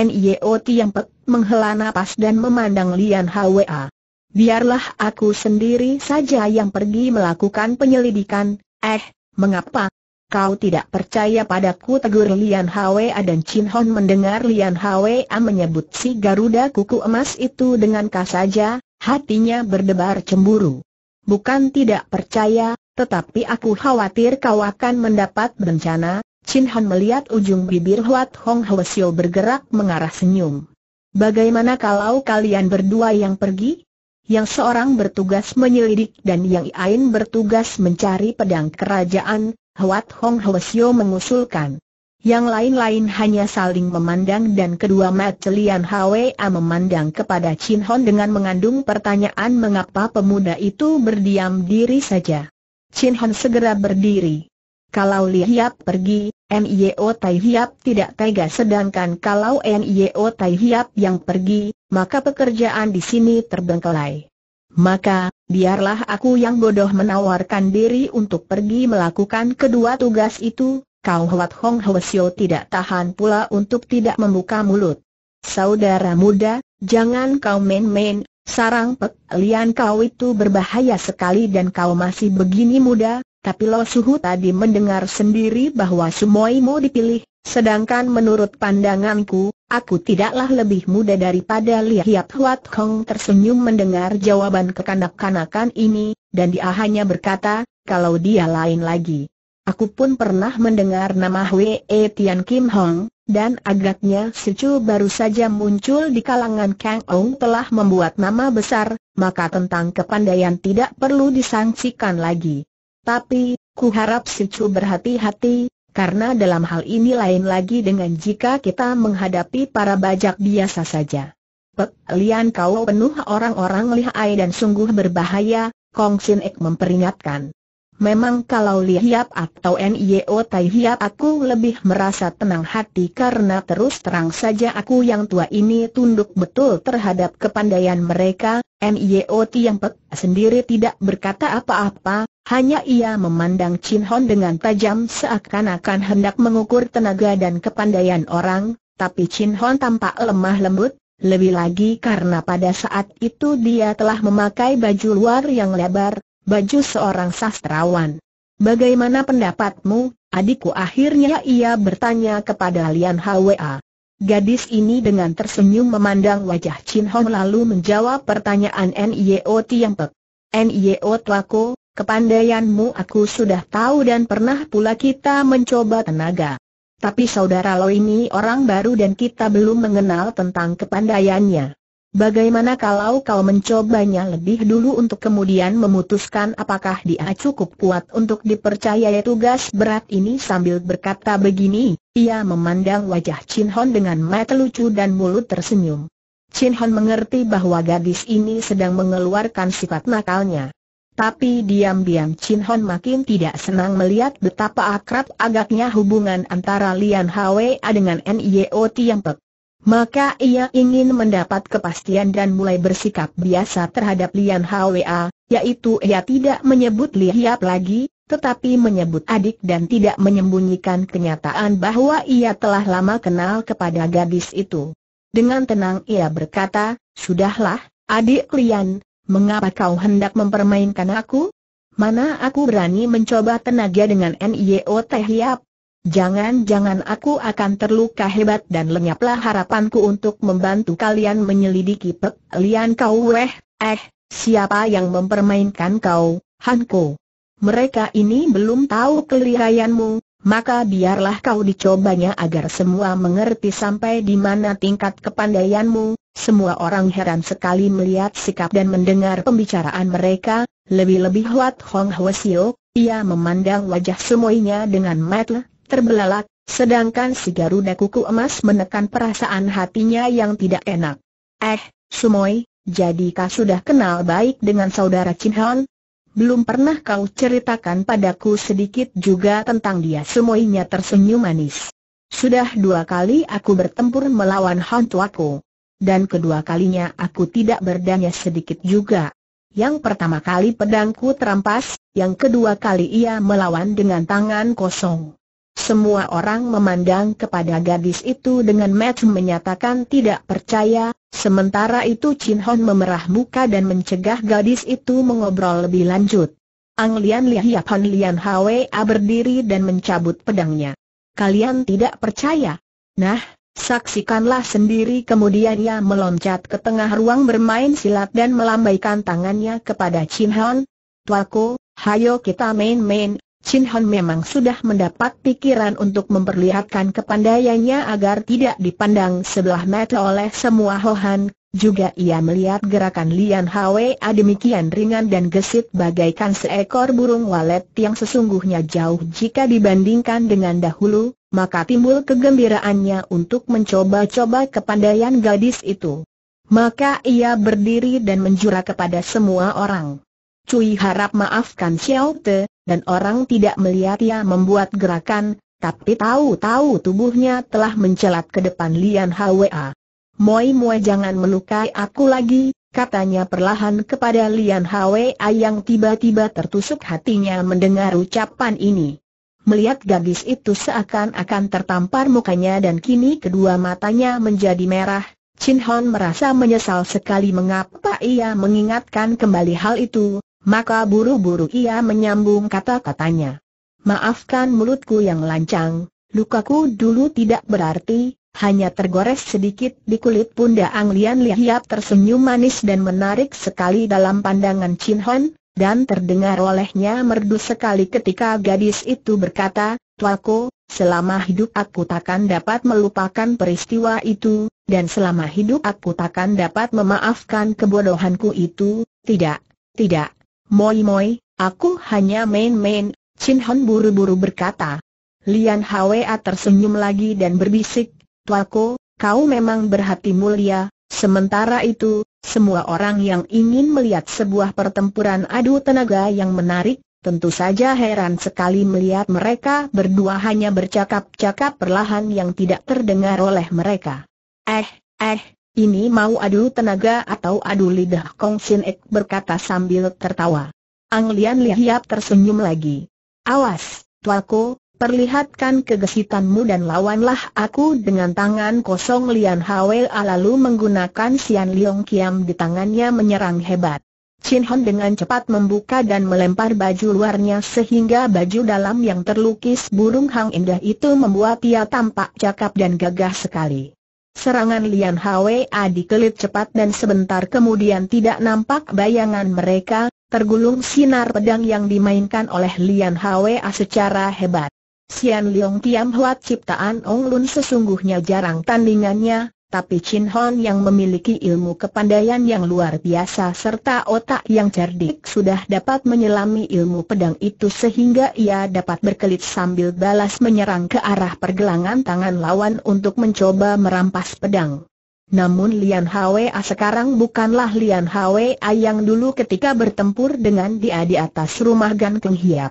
Nio Tiang Pek menghela napas dan memandang Lian Hwa. Biarlah aku sendiri saja yang pergi melakukan penyelidikan, eh, mengapa? Kau tidak percaya padaku tegur Lian Hwa dan Chin Hon mendengar Lian Hwa menyebut si Garuda kuku emas itu dengan saja, hatinya berdebar cemburu. Bukan tidak percaya, tetapi aku khawatir kau akan mendapat bencana, Chin Han melihat ujung bibir Huat Hong Hwasyo bergerak mengarah senyum. Bagaimana kalau kalian berdua yang pergi? Yang seorang bertugas menyelidik dan yang lain bertugas mencari pedang kerajaan, Huat Hong Hwasyo mengusulkan. Yang lain-lain hanya saling memandang dan kedua mata Lian Hwa memandang kepada Chin Hon dengan mengandung pertanyaan mengapa pemuda itu berdiam diri saja. Chin Hon segera berdiri. Kalau Li Hiap pergi, NIO Tai Hiap tidak tega sedangkan kalau NIO Tai Hiap yang pergi, maka pekerjaan di sini terbengkelai. Maka, biarlah aku yang bodoh menawarkan diri untuk pergi melakukan kedua tugas itu, kau Hwat Hong Sio tidak tahan pula untuk tidak membuka mulut. Saudara muda, jangan kau main-main, sarang pek lian kau itu berbahaya sekali dan kau masih begini muda, tapi Lo Suhu tadi mendengar sendiri bahwa mau dipilih, sedangkan menurut pandanganku, aku tidaklah lebih muda daripada Liat Huat Kong tersenyum mendengar jawaban kekanak-kanakan ini, dan dia hanya berkata, kalau dia lain lagi. Aku pun pernah mendengar nama Hwe e Tian Kim Hong, dan agaknya si Chu baru saja muncul di kalangan Kang Ong telah membuat nama besar, maka tentang kepandaian tidak perlu disangsikan lagi. Tapi, ku harap si Chu berhati-hati, karena dalam hal ini lain lagi dengan jika kita menghadapi para bajak biasa saja. Pek Lian kau penuh orang-orang lihai dan sungguh berbahaya, Kong Sin Ek memperingatkan. Memang kalau Lihiap atau Nio Tai aku lebih merasa tenang hati karena terus terang saja aku yang tua ini tunduk betul terhadap kepandaian mereka, Nio Tiang Pek sendiri tidak berkata apa-apa, hanya ia memandang Chin Hon dengan tajam seakan-akan hendak mengukur tenaga dan kepandaian orang, tapi Chin Hon tampak lemah lembut, lebih lagi karena pada saat itu dia telah memakai baju luar yang lebar, baju seorang sastrawan. Bagaimana pendapatmu, adikku? Akhirnya ia bertanya kepada Lian Hwa. Gadis ini dengan tersenyum memandang wajah Chin hong lalu menjawab pertanyaan Nio Tiang Pek. Nio Tlako, Kepandaianmu aku sudah tahu dan pernah pula kita mencoba tenaga. Tapi saudara lo ini orang baru dan kita belum mengenal tentang kepandaiannya. Bagaimana kalau kau mencobanya lebih dulu untuk kemudian memutuskan apakah dia cukup kuat untuk dipercayai ya, tugas berat ini sambil berkata begini, ia memandang wajah Chin Hon dengan mata lucu dan mulut tersenyum. Chin Hon mengerti bahwa gadis ini sedang mengeluarkan sifat nakalnya. Tapi diam-diam Chin Hon makin tidak senang melihat betapa akrab agaknya hubungan antara Lian Hwa dengan NIO Tiang Pek. Maka ia ingin mendapat kepastian dan mulai bersikap biasa terhadap Lian Hwa, yaitu ia tidak menyebut Li Hiap lagi, tetapi menyebut adik dan tidak menyembunyikan kenyataan bahwa ia telah lama kenal kepada gadis itu. Dengan tenang ia berkata, Sudahlah, adik Lian, Mengapa kau hendak mempermainkan aku? Mana aku berani mencoba tenaga dengan NIO Tehiap? Jangan-jangan aku akan terluka hebat dan lenyaplah harapanku untuk membantu kalian menyelidiki Pek Lian kau weh, eh, siapa yang mempermainkan kau, Hanko? Mereka ini belum tahu kelihayanmu, maka biarlah kau dicobanya agar semua mengerti sampai di mana tingkat kepandaianmu. Semua orang heran sekali melihat sikap dan mendengar pembicaraan mereka, lebih-lebih Huat Hong Sio, ia memandang wajah semuanya dengan mata terbelalak, sedangkan si Garuda Kuku Emas menekan perasaan hatinya yang tidak enak. Eh, Sumoy, jadikah sudah kenal baik dengan saudara Chin Han? belum pernah kau ceritakan padaku sedikit juga tentang dia semuanya tersenyum manis. Sudah dua kali aku bertempur melawan hantuaku. Dan kedua kalinya aku tidak berdaya sedikit juga. Yang pertama kali pedangku terampas, yang kedua kali ia melawan dengan tangan kosong. Semua orang memandang kepada gadis itu dengan match menyatakan tidak percaya, sementara itu Chin Hon memerah muka dan mencegah gadis itu mengobrol lebih lanjut. Ang Lian Liap Hon Lian Hwa berdiri dan mencabut pedangnya. Kalian tidak percaya? Nah, saksikanlah sendiri kemudian ia meloncat ke tengah ruang bermain silat dan melambaikan tangannya kepada Chin Hon. Tuaku, hayo kita main-main, Chin Hon memang sudah mendapat pikiran untuk memperlihatkan kepandaiannya agar tidak dipandang sebelah mata oleh semua Hohan, juga ia melihat gerakan Lian Hwa demikian ringan dan gesit bagaikan seekor burung walet yang sesungguhnya jauh jika dibandingkan dengan dahulu, maka timbul kegembiraannya untuk mencoba-coba kepandaian gadis itu. Maka ia berdiri dan menjura kepada semua orang. Cui harap maafkan Xiao Te, dan orang tidak melihat ia membuat gerakan, tapi tahu-tahu tubuhnya telah mencelat ke depan Lian Hwa. Moi Moi jangan melukai aku lagi, katanya perlahan kepada Lian Hwa yang tiba-tiba tertusuk hatinya mendengar ucapan ini. Melihat gadis itu seakan-akan tertampar mukanya dan kini kedua matanya menjadi merah, Chin Hon merasa menyesal sekali mengapa ia mengingatkan kembali hal itu, maka buru-buru ia menyambung kata-katanya. Maafkan mulutku yang lancang, lukaku dulu tidak berarti, hanya tergores sedikit di kulit punda Ang Lian Lihiap tersenyum manis dan menarik sekali dalam pandangan Chin Hon, dan terdengar olehnya merdu sekali ketika gadis itu berkata, Tuaku, selama hidup aku takkan dapat melupakan peristiwa itu, dan selama hidup aku takkan dapat memaafkan kebodohanku itu, tidak, tidak, Moi moi, aku hanya main-main, Chin Hon buru-buru berkata. Lian Hwa tersenyum lagi dan berbisik, Tuako, kau memang berhati mulia, sementara itu, semua orang yang ingin melihat sebuah pertempuran adu tenaga yang menarik, tentu saja heran sekali melihat mereka berdua hanya bercakap-cakap perlahan yang tidak terdengar oleh mereka. Eh, eh, ini mau adu tenaga atau adu lidah Kong Sin Ek berkata sambil tertawa. Ang Lian Lihiap tersenyum lagi. Awas, tuaku, perlihatkan kegesitanmu dan lawanlah aku dengan tangan kosong Lian Hwe lalu menggunakan Sian Liong Kiam di tangannya menyerang hebat. Chin Hon dengan cepat membuka dan melempar baju luarnya sehingga baju dalam yang terlukis burung hang indah itu membuat ia tampak cakap dan gagah sekali. Serangan Lian Hwa dikelit cepat dan sebentar kemudian tidak nampak bayangan mereka, tergulung sinar pedang yang dimainkan oleh Lian Hwa secara hebat. Sian Leong Tiam Huat ciptaan Ong Lun sesungguhnya jarang tandingannya, tapi Chin Hon yang memiliki ilmu kepandaian yang luar biasa serta otak yang cerdik sudah dapat menyelami ilmu pedang itu sehingga ia dapat berkelit sambil balas menyerang ke arah pergelangan tangan lawan untuk mencoba merampas pedang. Namun Lian Hwa sekarang bukanlah Lian Hwa yang dulu ketika bertempur dengan dia di atas rumah Gan Keng Hiap.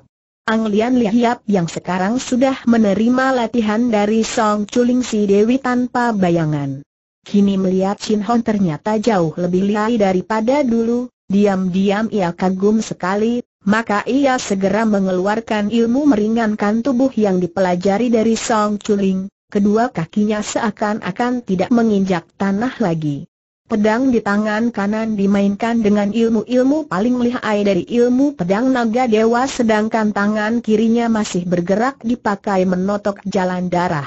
Ang Lian Hiap yang sekarang sudah menerima latihan dari Song Chuling Si Dewi tanpa bayangan. Kini melihat Chin Hon ternyata jauh lebih lihai daripada dulu, diam-diam ia kagum sekali, maka ia segera mengeluarkan ilmu meringankan tubuh yang dipelajari dari Song Chuling, kedua kakinya seakan-akan tidak menginjak tanah lagi. Pedang di tangan kanan dimainkan dengan ilmu-ilmu paling lihai dari ilmu pedang naga dewa sedangkan tangan kirinya masih bergerak dipakai menotok jalan darah.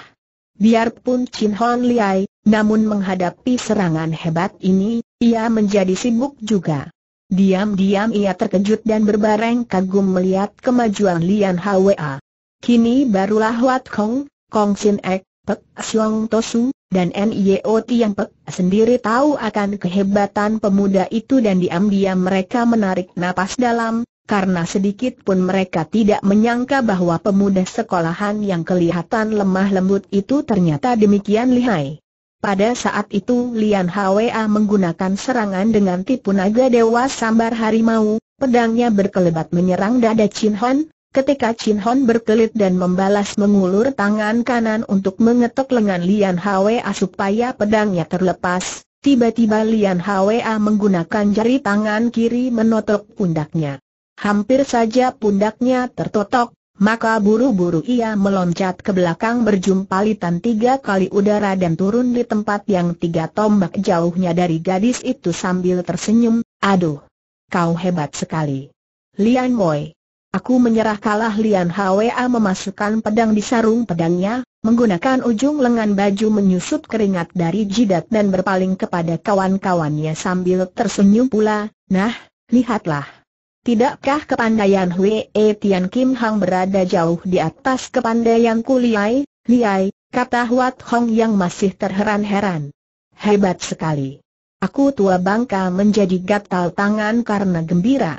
Biarpun Chin Hon Liai, namun menghadapi serangan hebat ini, ia menjadi sibuk juga. Diam-diam ia terkejut dan berbareng kagum melihat kemajuan Lian Hwa. Kini barulah Wat Kong, Kong Sin Ek, Pek Siong Tosu, dan Nio Tiang Pek sendiri tahu akan kehebatan pemuda itu dan diam-diam mereka menarik napas dalam, karena sedikit pun mereka tidak menyangka bahwa pemuda sekolahan yang kelihatan lemah lembut itu ternyata demikian lihai. Pada saat itu Lian Hwa menggunakan serangan dengan tipu naga Dewa Sambar Harimau, pedangnya berkelebat menyerang dada Chin Hon, ketika Chin Hon berkelit dan membalas mengulur tangan kanan untuk mengetuk lengan Lian Hwa supaya pedangnya terlepas, tiba-tiba Lian Hwa menggunakan jari tangan kiri menotok pundaknya. Hampir saja pundaknya tertotok, maka buru-buru ia meloncat ke belakang berjumpa berjumpalitan tiga kali udara dan turun di tempat yang tiga tombak jauhnya dari gadis itu sambil tersenyum, aduh, kau hebat sekali. Lian Moy, Aku menyerah kalah Lian Hwa memasukkan pedang di sarung pedangnya, menggunakan ujung lengan baju menyusut keringat dari jidat dan berpaling kepada kawan-kawannya sambil tersenyum pula, nah, lihatlah. Tidakkah kepandaian Hwee Tian Kim Hang berada jauh di atas kepandaian Kuliai, Liai, kata Huat Hong yang masih terheran-heran. Hebat sekali. Aku tua bangka menjadi gatal tangan karena gembira.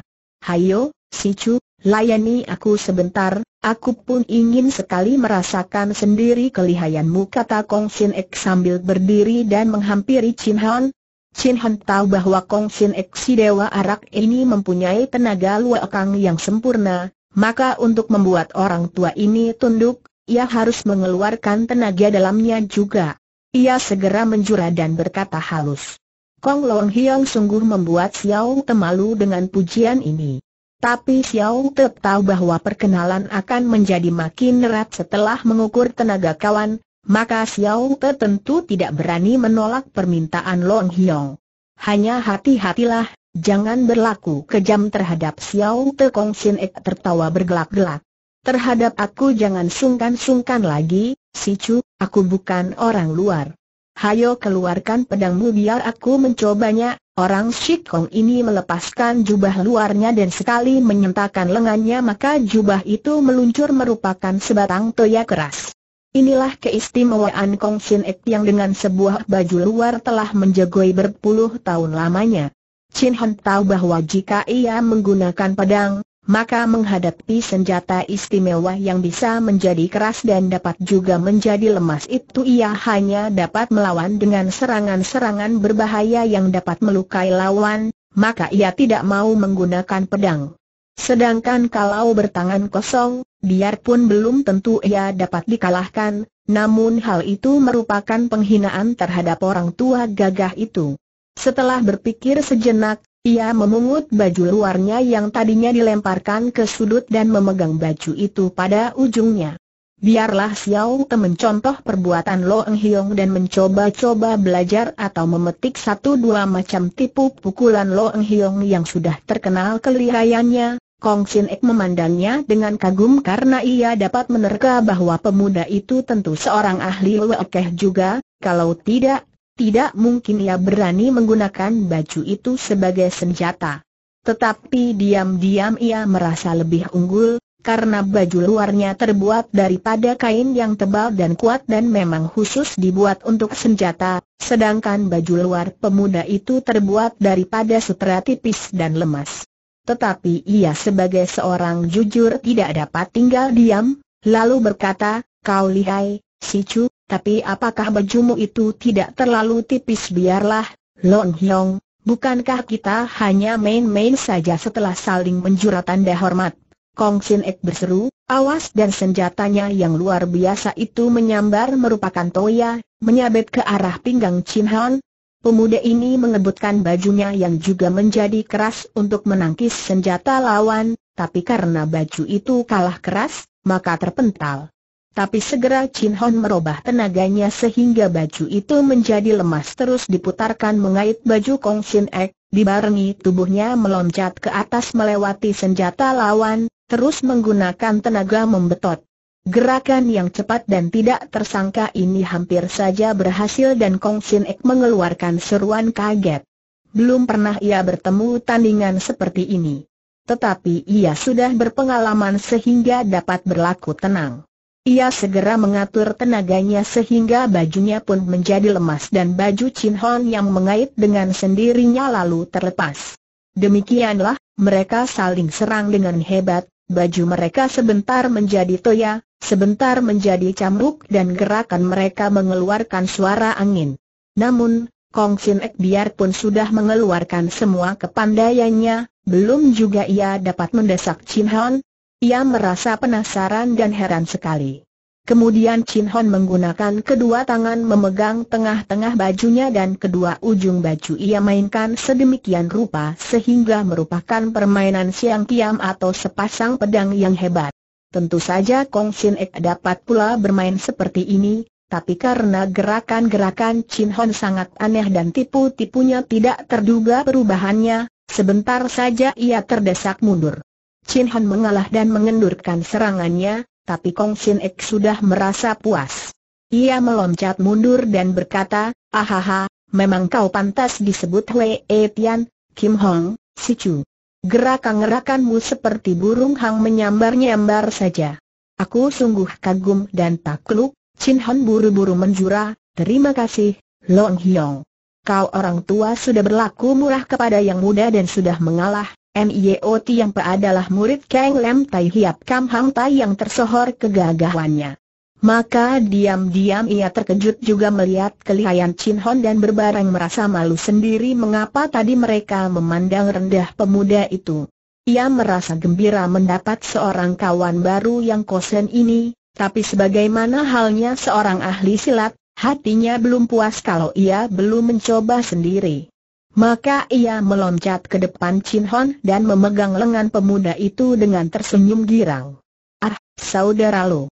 Hayo, si Chu, layani aku sebentar, aku pun ingin sekali merasakan sendiri kelihayanmu kata Kong Sin Ek sambil berdiri dan menghampiri Chin Han, Chin Hon tahu bahwa Kong Sin Eksi Dewa Arak ini mempunyai tenaga luakang yang sempurna, maka untuk membuat orang tua ini tunduk, ia harus mengeluarkan tenaga dalamnya juga. Ia segera menjura dan berkata halus. Kong Long Hiong sungguh membuat Xiao Te malu dengan pujian ini. Tapi Xiao Te tahu bahwa perkenalan akan menjadi makin erat setelah mengukur tenaga kawan, maka Xiao Te tentu tidak berani menolak permintaan Long Hiong. Hanya hati-hatilah, jangan berlaku kejam terhadap Xiao Te Kong Sin Ek tertawa bergelak-gelak. Terhadap aku jangan sungkan-sungkan lagi, si Chu, aku bukan orang luar. Hayo keluarkan pedangmu biar aku mencobanya, orang Shikong ini melepaskan jubah luarnya dan sekali menyentakkan lengannya maka jubah itu meluncur merupakan sebatang toya keras. Inilah keistimewaan Kong Shin Ek yang dengan sebuah baju luar telah menjagoi berpuluh tahun lamanya. Chin Han tahu bahwa jika ia menggunakan pedang, maka menghadapi senjata istimewa yang bisa menjadi keras dan dapat juga menjadi lemas itu ia hanya dapat melawan dengan serangan-serangan berbahaya yang dapat melukai lawan, maka ia tidak mau menggunakan pedang. Sedangkan kalau bertangan kosong, biarpun belum tentu ia dapat dikalahkan, namun hal itu merupakan penghinaan terhadap orang tua gagah itu. Setelah berpikir sejenak, ia memungut baju luarnya yang tadinya dilemparkan ke sudut dan memegang baju itu pada ujungnya. Biarlah Xiao Te mencontoh perbuatan Lo Eng Hiong dan mencoba-coba belajar atau memetik satu dua macam tipu pukulan Lo Eng Hiong yang sudah terkenal kelihayannya. Kong Sin Ek memandangnya dengan kagum karena ia dapat menerka bahwa pemuda itu tentu seorang ahli wekeh juga, kalau tidak, tidak mungkin ia berani menggunakan baju itu sebagai senjata. Tetapi diam-diam ia merasa lebih unggul, karena baju luarnya terbuat daripada kain yang tebal dan kuat dan memang khusus dibuat untuk senjata, sedangkan baju luar pemuda itu terbuat daripada sutra tipis dan lemas tetapi ia sebagai seorang jujur tidak dapat tinggal diam, lalu berkata, kau lihai, si Chu, tapi apakah bajumu itu tidak terlalu tipis biarlah, Long Hyong, bukankah kita hanya main-main saja setelah saling menjura tanda hormat? Kong Sin Ek berseru, awas dan senjatanya yang luar biasa itu menyambar merupakan toya, menyabet ke arah pinggang Chin Han, Pemuda ini mengebutkan bajunya yang juga menjadi keras untuk menangkis senjata lawan, tapi karena baju itu kalah keras, maka terpental. Tapi segera Chin Hon merubah tenaganya sehingga baju itu menjadi lemas terus diputarkan mengait baju Kong Shin Ek, dibarengi tubuhnya meloncat ke atas melewati senjata lawan, terus menggunakan tenaga membetot. Gerakan yang cepat dan tidak tersangka ini hampir saja berhasil dan Kong Sin Ek mengeluarkan seruan kaget. Belum pernah ia bertemu tandingan seperti ini. Tetapi ia sudah berpengalaman sehingga dapat berlaku tenang. Ia segera mengatur tenaganya sehingga bajunya pun menjadi lemas dan baju Chin Hon yang mengait dengan sendirinya lalu terlepas. Demikianlah, mereka saling serang dengan hebat, baju mereka sebentar menjadi toya, Sebentar menjadi cambuk dan gerakan mereka mengeluarkan suara angin. Namun, Kong Sin Ek biarpun sudah mengeluarkan semua kepandaiannya, belum juga ia dapat mendesak Chin Hon. Ia merasa penasaran dan heran sekali. Kemudian Chin Hon menggunakan kedua tangan memegang tengah-tengah bajunya dan kedua ujung baju ia mainkan sedemikian rupa sehingga merupakan permainan siang kiam atau sepasang pedang yang hebat. Tentu saja Kong Sin Ek dapat pula bermain seperti ini, tapi karena gerakan-gerakan Chin Hon sangat aneh dan tipu-tipunya tidak terduga perubahannya, sebentar saja ia terdesak mundur. Chin Hon mengalah dan mengendurkan serangannya, tapi Kong Sin Ek sudah merasa puas. Ia meloncat mundur dan berkata, Ahaha, memang kau pantas disebut Hwee Tian, Kim Hong, Si Chu. Gerakan-gerakanmu seperti burung hang menyambar-nyambar saja. Aku sungguh kagum dan takluk, Chin Han buru-buru menjura, terima kasih, Long Hyong. Kau orang tua sudah berlaku murah kepada yang muda dan sudah mengalah, M.I.O. yang pe adalah murid Kang Lem Tai Hiap Kam Hang Tai yang tersohor kegagahannya. Maka diam-diam ia terkejut juga melihat kelihayan Chin Hon dan berbareng merasa malu sendiri mengapa tadi mereka memandang rendah pemuda itu. Ia merasa gembira mendapat seorang kawan baru yang kosen ini, tapi sebagaimana halnya seorang ahli silat, hatinya belum puas kalau ia belum mencoba sendiri. Maka ia meloncat ke depan Chin Hon dan memegang lengan pemuda itu dengan tersenyum girang. Ah, saudara lo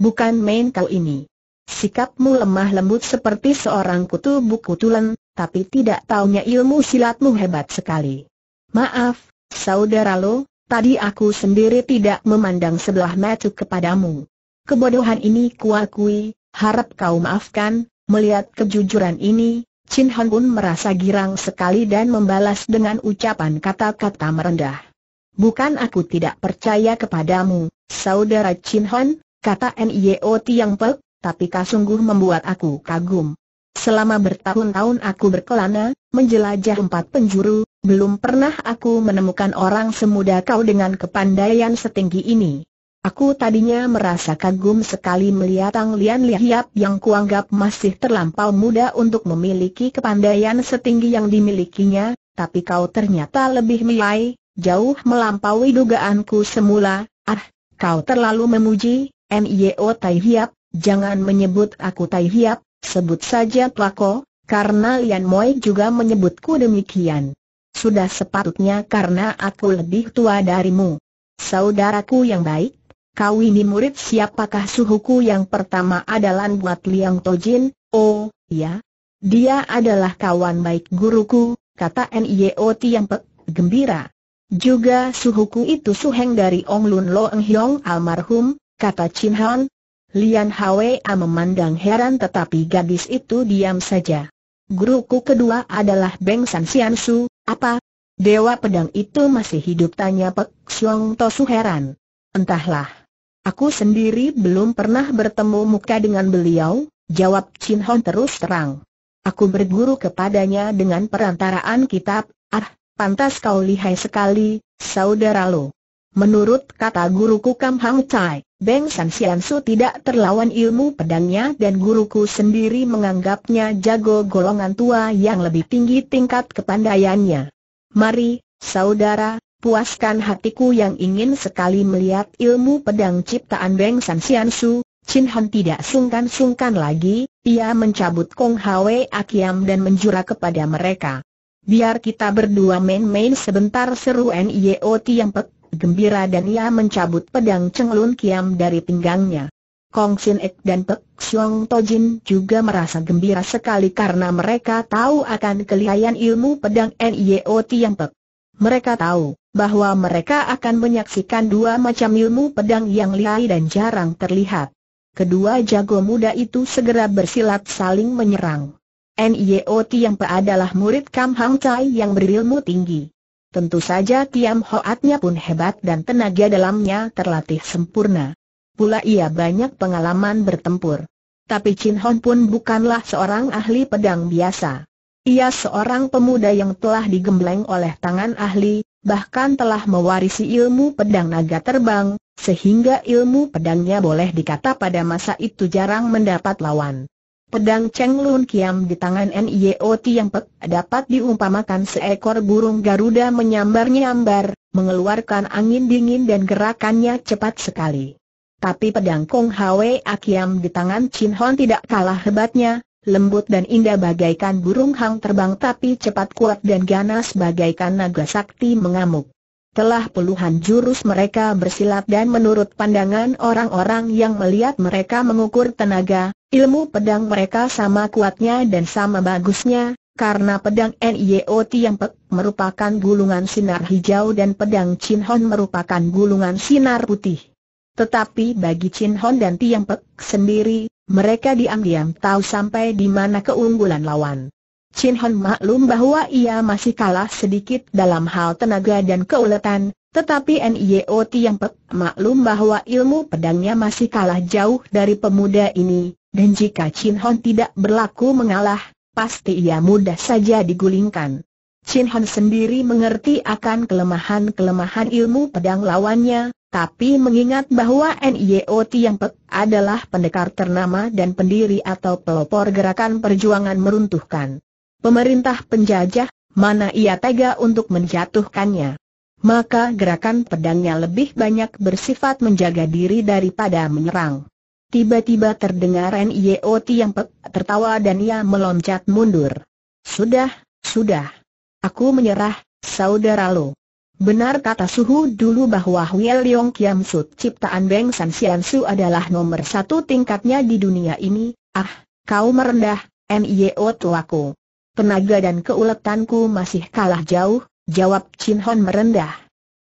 bukan main kau ini. Sikapmu lemah lembut seperti seorang kutu buku tulen, tapi tidak taunya ilmu silatmu hebat sekali. Maaf, saudara lo, tadi aku sendiri tidak memandang sebelah mata kepadamu. Kebodohan ini kuakui, harap kau maafkan, melihat kejujuran ini, Chin Han pun merasa girang sekali dan membalas dengan ucapan kata-kata merendah. Bukan aku tidak percaya kepadamu, saudara Chin Han, kata Nio Tiang Pek, tapi kau sungguh membuat aku kagum. Selama bertahun-tahun aku berkelana, menjelajah empat penjuru, belum pernah aku menemukan orang semuda kau dengan kepandaian setinggi ini. Aku tadinya merasa kagum sekali melihat Ang Lian Lihiap yang kuanggap masih terlampau muda untuk memiliki kepandaian setinggi yang dimilikinya, tapi kau ternyata lebih milai, jauh melampaui dugaanku semula, ah, kau terlalu memuji, Mio e Tai Hiap, jangan menyebut aku Tai Hiap, sebut saja Tlako, karena Lian Moi juga menyebutku demikian. Sudah sepatutnya karena aku lebih tua darimu. Saudaraku yang baik, kau ini murid siapakah suhuku yang pertama adalah buat Liang Tojin, oh, ya. Dia adalah kawan baik guruku, kata Nio e Tiang Pek, gembira. Juga suhuku itu suheng dari Ong Lun Lo Eng Hiong almarhum, kata Chin Han. Lian Hwa memandang heran tetapi gadis itu diam saja. Guruku kedua adalah Beng San Sian Su, apa? Dewa pedang itu masih hidup tanya Pek Siong Tosu heran. Entahlah. Aku sendiri belum pernah bertemu muka dengan beliau, jawab Chin Hon terus terang. Aku berguru kepadanya dengan perantaraan kitab, ah, pantas kau lihai sekali, saudara lo. Menurut kata guruku Kam Hang Chai, Beng San Siansu tidak terlawan ilmu pedangnya dan guruku sendiri menganggapnya jago golongan tua yang lebih tinggi tingkat kepandaiannya. Mari, saudara, puaskan hatiku yang ingin sekali melihat ilmu pedang ciptaan Beng San Siansu. Chin Han tidak sungkan-sungkan lagi, ia mencabut Kong Hwe Akiam dan menjura kepada mereka. Biar kita berdua main-main sebentar seru N.I.O. Tiang Pek gembira dan ia mencabut pedang Lun Kiam dari pinggangnya. Kong Sin Ek dan Pek Xiong Tojin juga merasa gembira sekali karena mereka tahu akan kelihayan ilmu pedang NIOT yang Pek. Mereka tahu bahwa mereka akan menyaksikan dua macam ilmu pedang yang lihai dan jarang terlihat. Kedua jago muda itu segera bersilat saling menyerang. NIOT yang Pek adalah murid Kam Hang Chai yang berilmu tinggi. Tentu saja Tiam Hoatnya pun hebat dan tenaga dalamnya terlatih sempurna. Pula ia banyak pengalaman bertempur. Tapi Chin Hon pun bukanlah seorang ahli pedang biasa. Ia seorang pemuda yang telah digembleng oleh tangan ahli, bahkan telah mewarisi ilmu pedang naga terbang, sehingga ilmu pedangnya boleh dikata pada masa itu jarang mendapat lawan. Pedang Cheng Lun Kiam di tangan Nio Tiang Pek dapat diumpamakan seekor burung Garuda menyambar-nyambar, mengeluarkan angin dingin dan gerakannya cepat sekali. Tapi pedang Kong Hwe Akiam di tangan Chin Hon tidak kalah hebatnya, lembut dan indah bagaikan burung hang terbang tapi cepat kuat dan ganas bagaikan naga sakti mengamuk. Telah puluhan jurus mereka bersilat dan menurut pandangan orang-orang yang melihat mereka mengukur tenaga, ilmu pedang mereka sama kuatnya dan sama bagusnya, karena pedang NIO Tiampek merupakan gulungan sinar hijau dan pedang Chin Hon merupakan gulungan sinar putih. Tetapi bagi Chin Hon dan Tiampek sendiri, mereka diam-diam tahu sampai di mana keunggulan lawan. Chin Hon maklum bahwa ia masih kalah sedikit dalam hal tenaga dan keuletan, tetapi Nio Tiang Pek maklum bahwa ilmu pedangnya masih kalah jauh dari pemuda ini, dan jika Chin Hon tidak berlaku mengalah, pasti ia mudah saja digulingkan. Chin Hon sendiri mengerti akan kelemahan-kelemahan ilmu pedang lawannya, tapi mengingat bahwa Nio Tiang Pek adalah pendekar ternama dan pendiri atau pelopor gerakan perjuangan meruntuhkan pemerintah penjajah, mana ia tega untuk menjatuhkannya. Maka gerakan pedangnya lebih banyak bersifat menjaga diri daripada menyerang. Tiba-tiba terdengar Nio yang Pek tertawa dan ia meloncat mundur. Sudah, sudah. Aku menyerah, saudara lo. Benar kata Suhu dulu bahwa Huel Leong Kiam sud, ciptaan Beng San Sian Su adalah nomor satu tingkatnya di dunia ini. Ah, kau merendah, Nio tuaku tenaga dan keuletanku masih kalah jauh, jawab Chin Hon merendah.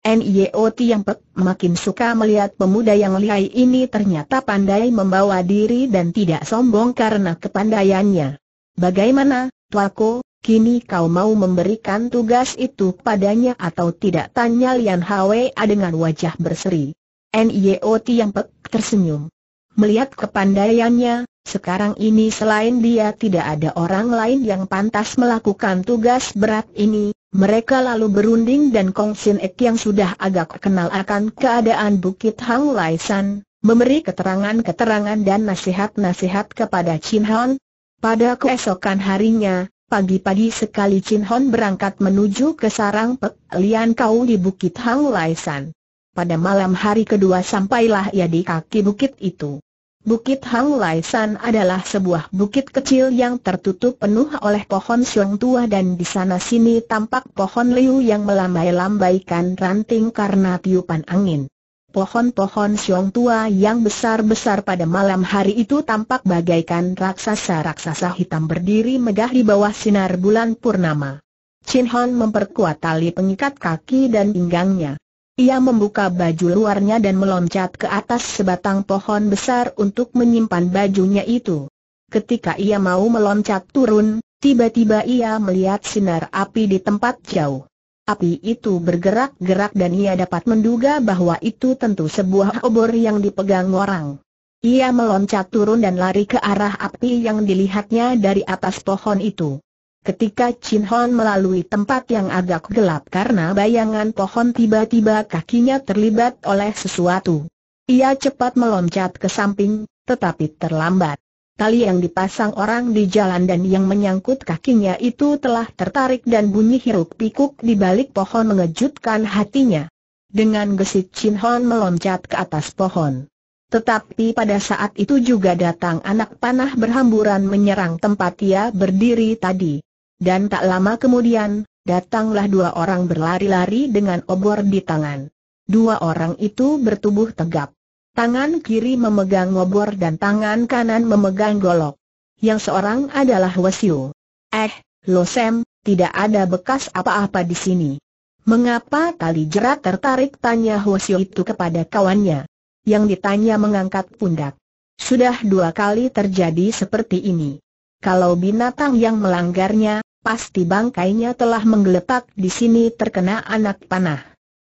N.I.O. Tiang pek makin suka melihat pemuda yang lihai ini ternyata pandai membawa diri dan tidak sombong karena kepandaiannya. Bagaimana, Tuako, kini kau mau memberikan tugas itu padanya atau tidak tanya Lian Hwa dengan wajah berseri. N.I.O. Tiang pek tersenyum. Melihat kepandaiannya, sekarang ini selain dia tidak ada orang lain yang pantas melakukan tugas berat ini, mereka lalu berunding dan Kong Sin Ek yang sudah agak kenal akan keadaan Bukit Hang Lai San, memberi keterangan-keterangan dan nasihat-nasihat kepada Chin Hon. Pada keesokan harinya, Pagi-pagi sekali Chin Hon berangkat menuju ke sarang Pek Lian Kau di Bukit Hang Lai San. Pada malam hari kedua sampailah ia di kaki bukit itu. Bukit Hang Lai San adalah sebuah bukit kecil yang tertutup penuh oleh pohon siung tua dan di sana sini tampak pohon liu yang melambai-lambaikan ranting karena tiupan angin. Pohon-pohon siung tua yang besar-besar pada malam hari itu tampak bagaikan raksasa-raksasa hitam berdiri megah di bawah sinar bulan purnama. Chin Hon memperkuat tali pengikat kaki dan pinggangnya. Ia membuka baju luarnya dan meloncat ke atas sebatang pohon besar untuk menyimpan bajunya itu. Ketika ia mau meloncat turun, tiba-tiba ia melihat sinar api di tempat jauh. Api itu bergerak-gerak dan ia dapat menduga bahwa itu tentu sebuah obor yang dipegang orang. Ia meloncat turun dan lari ke arah api yang dilihatnya dari atas pohon itu. Ketika Chin Hon melalui tempat yang agak gelap karena bayangan pohon tiba-tiba kakinya terlibat oleh sesuatu. Ia cepat meloncat ke samping, tetapi terlambat. Tali yang dipasang orang di jalan dan yang menyangkut kakinya itu telah tertarik dan bunyi hiruk pikuk di balik pohon mengejutkan hatinya. Dengan gesit Chin Hon meloncat ke atas pohon. Tetapi pada saat itu juga datang anak panah berhamburan menyerang tempat ia berdiri tadi. Dan tak lama kemudian, datanglah dua orang berlari-lari dengan obor di tangan. Dua orang itu bertubuh tegap. Tangan kiri memegang obor dan tangan kanan memegang golok. Yang seorang adalah Wasiu. Eh, Lo Losem, tidak ada bekas apa-apa di sini. Mengapa tali jerat tertarik tanya Hwasyo itu kepada kawannya? Yang ditanya mengangkat pundak. Sudah dua kali terjadi seperti ini. Kalau binatang yang melanggarnya, pasti bangkainya telah menggeletak di sini terkena anak panah.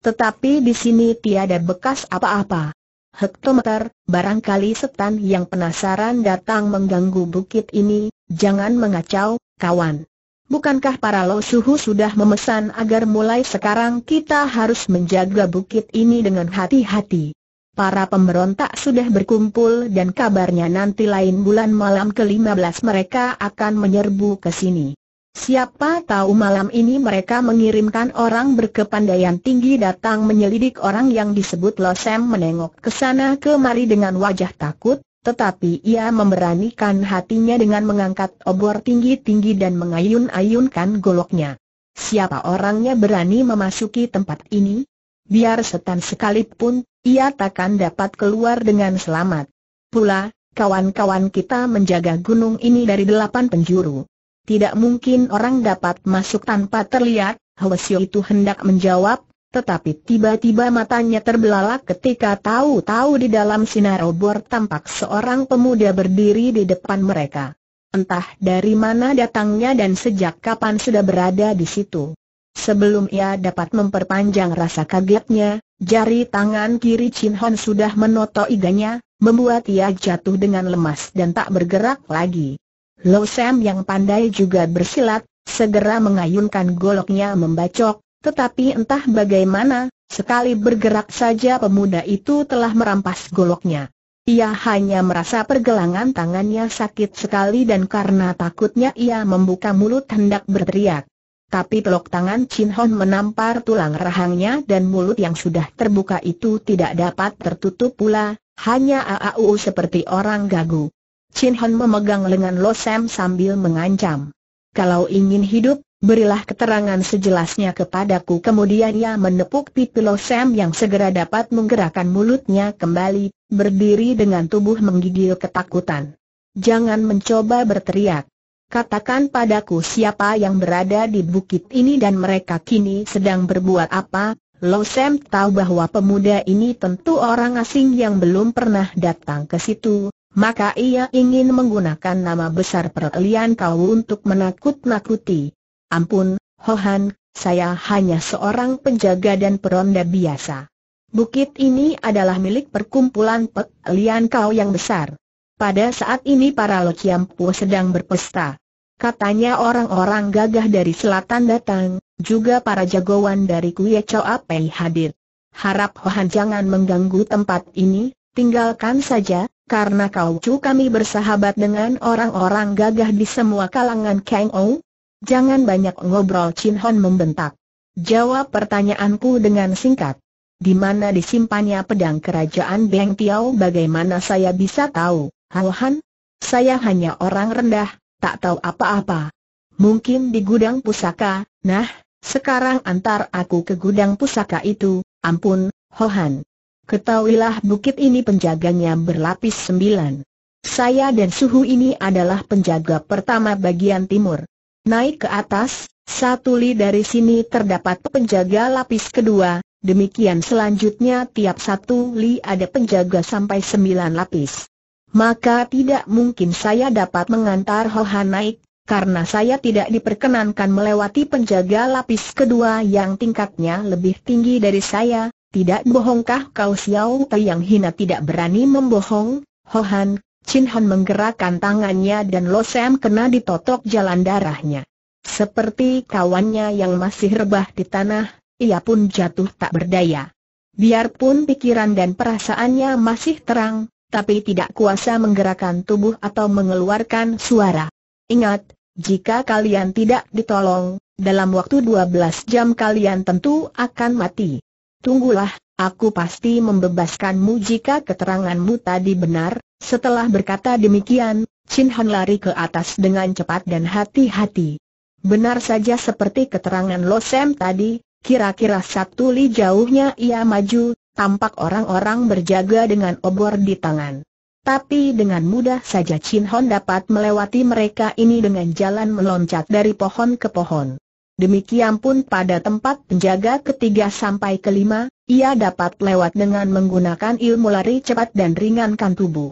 Tetapi di sini tiada bekas apa-apa. Hektometer, barangkali setan yang penasaran datang mengganggu bukit ini, jangan mengacau, kawan. Bukankah para losuhu sudah memesan agar mulai sekarang kita harus menjaga bukit ini dengan hati-hati? Para pemberontak sudah berkumpul dan kabarnya nanti lain bulan malam ke-15 mereka akan menyerbu ke sini. Siapa tahu malam ini mereka mengirimkan orang berkepandaian tinggi datang menyelidik orang yang disebut Losem menengok ke sana kemari dengan wajah takut, tetapi ia memberanikan hatinya dengan mengangkat obor tinggi-tinggi dan mengayun-ayunkan goloknya. Siapa orangnya berani memasuki tempat ini? Biar setan sekalipun, ia takkan dapat keluar dengan selamat. Pula, kawan-kawan kita menjaga gunung ini dari delapan penjuru. Tidak mungkin orang dapat masuk tanpa terlihat, Hwasio itu hendak menjawab, tetapi tiba-tiba matanya terbelalak ketika tahu-tahu di dalam sinar obor tampak seorang pemuda berdiri di depan mereka. Entah dari mana datangnya dan sejak kapan sudah berada di situ. Sebelum ia dapat memperpanjang rasa kagetnya, jari tangan kiri Chin Hon sudah menotok iganya, membuat ia jatuh dengan lemas dan tak bergerak lagi. Lo Sam yang pandai juga bersilat, segera mengayunkan goloknya membacok, tetapi entah bagaimana, sekali bergerak saja pemuda itu telah merampas goloknya. Ia hanya merasa pergelangan tangannya sakit sekali dan karena takutnya ia membuka mulut hendak berteriak. Tapi pelok tangan Chin Hon menampar tulang rahangnya dan mulut yang sudah terbuka itu tidak dapat tertutup pula, hanya aau seperti orang gagu. Chin Hon memegang lengan Lo Sam sambil mengancam. Kalau ingin hidup, berilah keterangan sejelasnya kepadaku. Kemudian ia menepuk pipi Lo Sam yang segera dapat menggerakkan mulutnya kembali, berdiri dengan tubuh menggigil ketakutan. Jangan mencoba berteriak. Katakan padaku siapa yang berada di bukit ini dan mereka kini sedang berbuat apa, Lo Sam tahu bahwa pemuda ini tentu orang asing yang belum pernah datang ke situ, maka ia ingin menggunakan nama besar Perlian kau untuk menakut-nakuti. Ampun, Hohan, saya hanya seorang penjaga dan peronda biasa. Bukit ini adalah milik perkumpulan Perlian kau yang besar. Pada saat ini para Lociampu sedang berpesta. Katanya orang-orang gagah dari selatan datang, juga para jagoan dari Kuya Choa Pei hadir. Harap Hohan jangan mengganggu tempat ini, tinggalkan saja, karena kau cu kami bersahabat dengan orang-orang gagah di semua kalangan Kang Ou? Jangan banyak ngobrol Chin Hon membentak. Jawab pertanyaanku dengan singkat. Di mana disimpannya pedang kerajaan Beng Tiao bagaimana saya bisa tahu, Hao Han? Saya hanya orang rendah, tak tahu apa-apa. Mungkin di gudang pusaka, nah, sekarang antar aku ke gudang pusaka itu, ampun, Hohan. Ketahuilah bukit ini penjaganya berlapis sembilan. Saya dan suhu ini adalah penjaga pertama bagian timur. Naik ke atas, satu li dari sini terdapat penjaga lapis kedua, demikian selanjutnya tiap satu li ada penjaga sampai sembilan lapis. Maka tidak mungkin saya dapat mengantar Hoha naik, karena saya tidak diperkenankan melewati penjaga lapis kedua yang tingkatnya lebih tinggi dari saya, tidak bohongkah kau Xiao Tai yang hina tidak berani membohong? Hohan, Chin Han menggerakkan tangannya dan Lo Sam kena ditotok jalan darahnya. Seperti kawannya yang masih rebah di tanah, ia pun jatuh tak berdaya. Biarpun pikiran dan perasaannya masih terang, tapi tidak kuasa menggerakkan tubuh atau mengeluarkan suara. Ingat, jika kalian tidak ditolong, dalam waktu 12 jam kalian tentu akan mati. Tunggulah, aku pasti membebaskanmu jika keteranganmu tadi benar. Setelah berkata demikian, Chin Han lari ke atas dengan cepat dan hati-hati. Benar saja seperti keterangan Lo Sam tadi, kira-kira satu li jauhnya ia maju, tampak orang-orang berjaga dengan obor di tangan. Tapi dengan mudah saja Chin Hon dapat melewati mereka ini dengan jalan meloncat dari pohon ke pohon. Demikian pun pada tempat penjaga ketiga sampai kelima, ia dapat lewat dengan menggunakan ilmu lari cepat dan ringankan tubuh.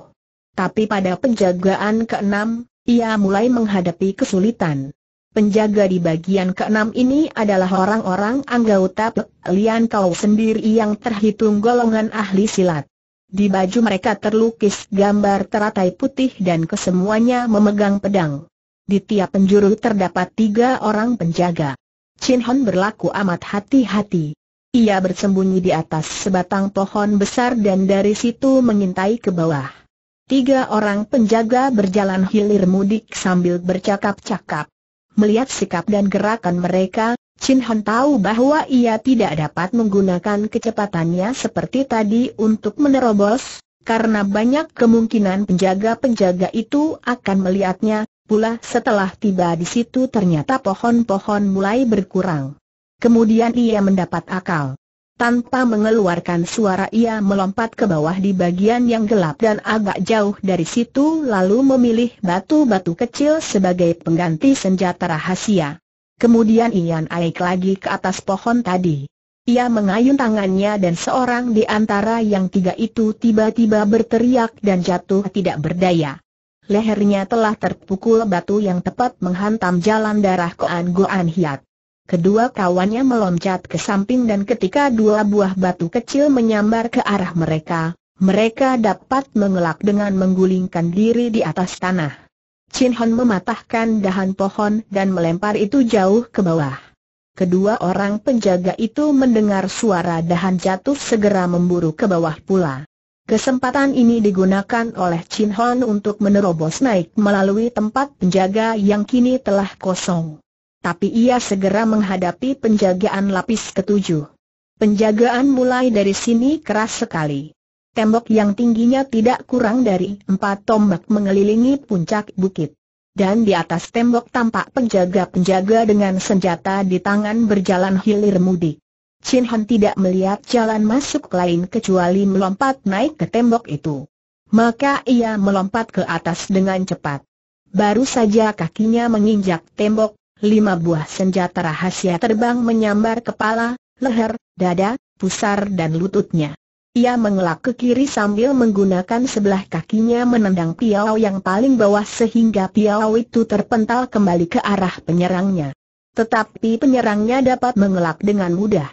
Tapi pada penjagaan keenam, ia mulai menghadapi kesulitan. Penjaga di bagian keenam ini adalah orang-orang anggota Lian Kau sendiri yang terhitung golongan ahli silat. Di baju mereka terlukis gambar teratai putih dan kesemuanya memegang pedang di tiap penjuru terdapat tiga orang penjaga. Chin Hon berlaku amat hati-hati. Ia bersembunyi di atas sebatang pohon besar dan dari situ mengintai ke bawah. Tiga orang penjaga berjalan hilir mudik sambil bercakap-cakap. Melihat sikap dan gerakan mereka, Chin Hon tahu bahwa ia tidak dapat menggunakan kecepatannya seperti tadi untuk menerobos, karena banyak kemungkinan penjaga-penjaga itu akan melihatnya, pula setelah tiba di situ ternyata pohon-pohon mulai berkurang. Kemudian ia mendapat akal. Tanpa mengeluarkan suara ia melompat ke bawah di bagian yang gelap dan agak jauh dari situ lalu memilih batu-batu kecil sebagai pengganti senjata rahasia. Kemudian ia naik lagi ke atas pohon tadi. Ia mengayun tangannya dan seorang di antara yang tiga itu tiba-tiba berteriak dan jatuh tidak berdaya lehernya telah terpukul batu yang tepat menghantam jalan darah Koan Goan Hiat. Kedua kawannya meloncat ke samping dan ketika dua buah batu kecil menyambar ke arah mereka, mereka dapat mengelak dengan menggulingkan diri di atas tanah. Chin Hon mematahkan dahan pohon dan melempar itu jauh ke bawah. Kedua orang penjaga itu mendengar suara dahan jatuh segera memburu ke bawah pula. Kesempatan ini digunakan oleh Chin Hon untuk menerobos naik melalui tempat penjaga yang kini telah kosong. Tapi ia segera menghadapi penjagaan lapis ketujuh. Penjagaan mulai dari sini keras sekali. Tembok yang tingginya tidak kurang dari empat tombak mengelilingi puncak bukit. Dan di atas tembok tampak penjaga-penjaga dengan senjata di tangan berjalan hilir mudik. Chin Han tidak melihat jalan masuk lain kecuali melompat naik ke tembok itu. Maka ia melompat ke atas dengan cepat. Baru saja kakinya menginjak tembok, lima buah senjata rahasia terbang menyambar kepala, leher, dada, pusar dan lututnya. Ia mengelak ke kiri sambil menggunakan sebelah kakinya menendang piau yang paling bawah sehingga piau itu terpental kembali ke arah penyerangnya. Tetapi penyerangnya dapat mengelak dengan mudah.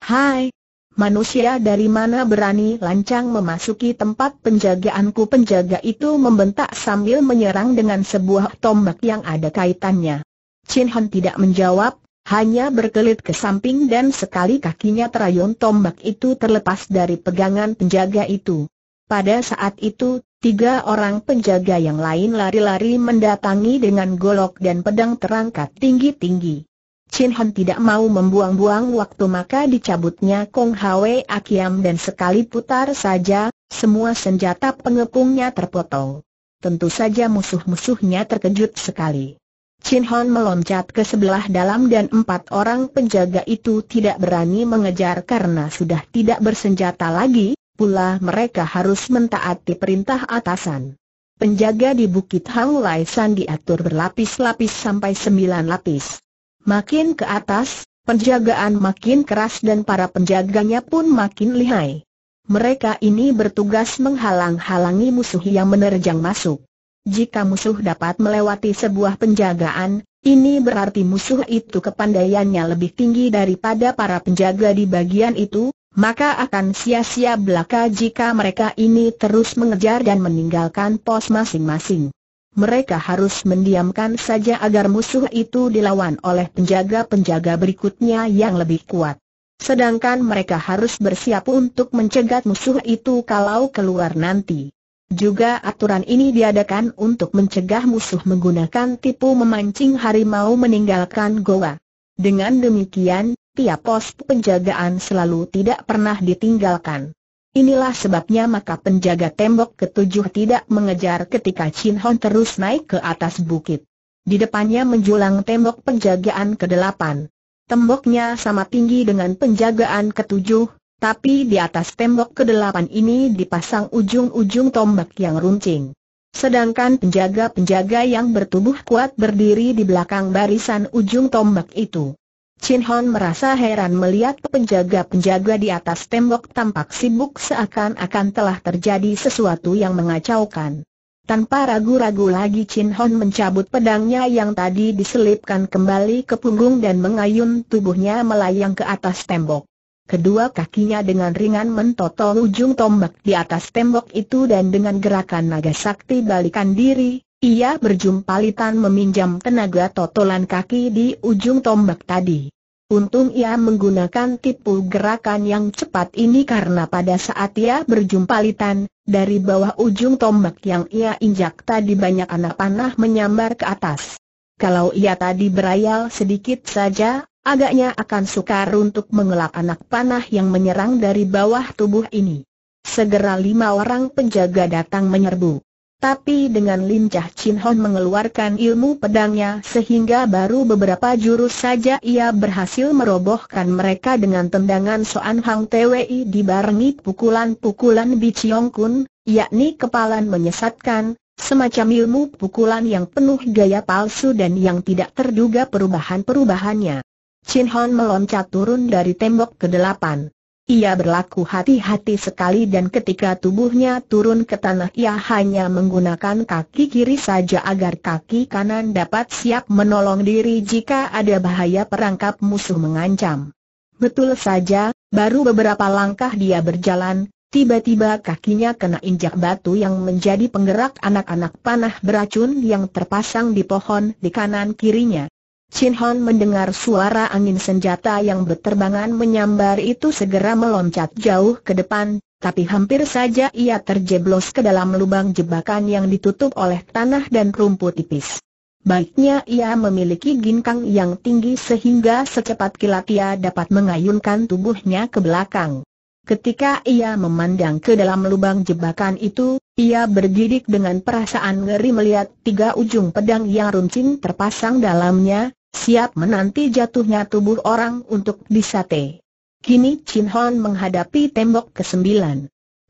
Hai, manusia dari mana berani lancang memasuki tempat penjagaanku penjaga itu membentak sambil menyerang dengan sebuah tombak yang ada kaitannya. Chin Han tidak menjawab, hanya berkelit ke samping dan sekali kakinya terayun tombak itu terlepas dari pegangan penjaga itu. Pada saat itu, tiga orang penjaga yang lain lari-lari mendatangi dengan golok dan pedang terangkat tinggi-tinggi. Chin Hon tidak mau membuang-buang waktu maka dicabutnya Kong Hwe Akiam dan sekali putar saja, semua senjata pengepungnya terpotong. Tentu saja musuh-musuhnya terkejut sekali. Chin Hon meloncat ke sebelah dalam dan empat orang penjaga itu tidak berani mengejar karena sudah tidak bersenjata lagi, pula mereka harus mentaati perintah atasan. Penjaga di Bukit Hang Lai San diatur berlapis-lapis sampai sembilan lapis. Makin ke atas, penjagaan makin keras dan para penjaganya pun makin lihai. Mereka ini bertugas menghalang-halangi musuh yang menerjang masuk. Jika musuh dapat melewati sebuah penjagaan, ini berarti musuh itu kepandaiannya lebih tinggi daripada para penjaga di bagian itu, maka akan sia-sia belaka jika mereka ini terus mengejar dan meninggalkan pos masing-masing mereka harus mendiamkan saja agar musuh itu dilawan oleh penjaga-penjaga berikutnya yang lebih kuat. Sedangkan mereka harus bersiap untuk mencegat musuh itu kalau keluar nanti. Juga aturan ini diadakan untuk mencegah musuh menggunakan tipu memancing harimau meninggalkan goa. Dengan demikian, tiap pos penjagaan selalu tidak pernah ditinggalkan. Inilah sebabnya maka penjaga tembok ketujuh tidak mengejar ketika Chin Hon terus naik ke atas bukit. Di depannya menjulang tembok penjagaan kedelapan. Temboknya sama tinggi dengan penjagaan ketujuh, tapi di atas tembok kedelapan ini dipasang ujung-ujung tombak yang runcing. Sedangkan penjaga-penjaga yang bertubuh kuat berdiri di belakang barisan ujung tombak itu. Chin Hon merasa heran melihat penjaga-penjaga di atas tembok tampak sibuk seakan-akan telah terjadi sesuatu yang mengacaukan. Tanpa ragu-ragu lagi Chin Hon mencabut pedangnya yang tadi diselipkan kembali ke punggung dan mengayun tubuhnya melayang ke atas tembok. Kedua kakinya dengan ringan mentotol ujung tombak di atas tembok itu dan dengan gerakan naga sakti balikan diri, ia berjumpa Litan meminjam tenaga totolan kaki di ujung tombak tadi. Untung ia menggunakan tipu gerakan yang cepat ini karena pada saat ia berjumpa Litan, dari bawah ujung tombak yang ia injak tadi banyak anak panah menyambar ke atas. Kalau ia tadi berayal sedikit saja, agaknya akan sukar untuk mengelak anak panah yang menyerang dari bawah tubuh ini. Segera lima orang penjaga datang menyerbu. Tapi dengan lincah Chin Hon mengeluarkan ilmu pedangnya sehingga baru beberapa jurus saja ia berhasil merobohkan mereka dengan tendangan Soan Hang Twi dibarengi pukulan-pukulan Chiong Kun, yakni kepalan menyesatkan, semacam ilmu pukulan yang penuh gaya palsu dan yang tidak terduga perubahan-perubahannya. Chin Hon meloncat turun dari tembok ke delapan. Ia berlaku hati-hati sekali dan ketika tubuhnya turun ke tanah ia hanya menggunakan kaki kiri saja agar kaki kanan dapat siap menolong diri jika ada bahaya perangkap musuh mengancam. Betul saja, baru beberapa langkah dia berjalan, tiba-tiba kakinya kena injak batu yang menjadi penggerak anak-anak panah beracun yang terpasang di pohon di kanan kirinya. Chin Hon mendengar suara angin senjata yang berterbangan menyambar itu segera meloncat jauh ke depan, tapi hampir saja ia terjeblos ke dalam lubang jebakan yang ditutup oleh tanah dan rumput tipis. Baiknya ia memiliki ginkang yang tinggi sehingga secepat kilat ia dapat mengayunkan tubuhnya ke belakang. Ketika ia memandang ke dalam lubang jebakan itu, ia bergidik dengan perasaan ngeri melihat tiga ujung pedang yang runcing terpasang dalamnya, siap menanti jatuhnya tubuh orang untuk disate. Kini Chin Hon menghadapi tembok kesembilan.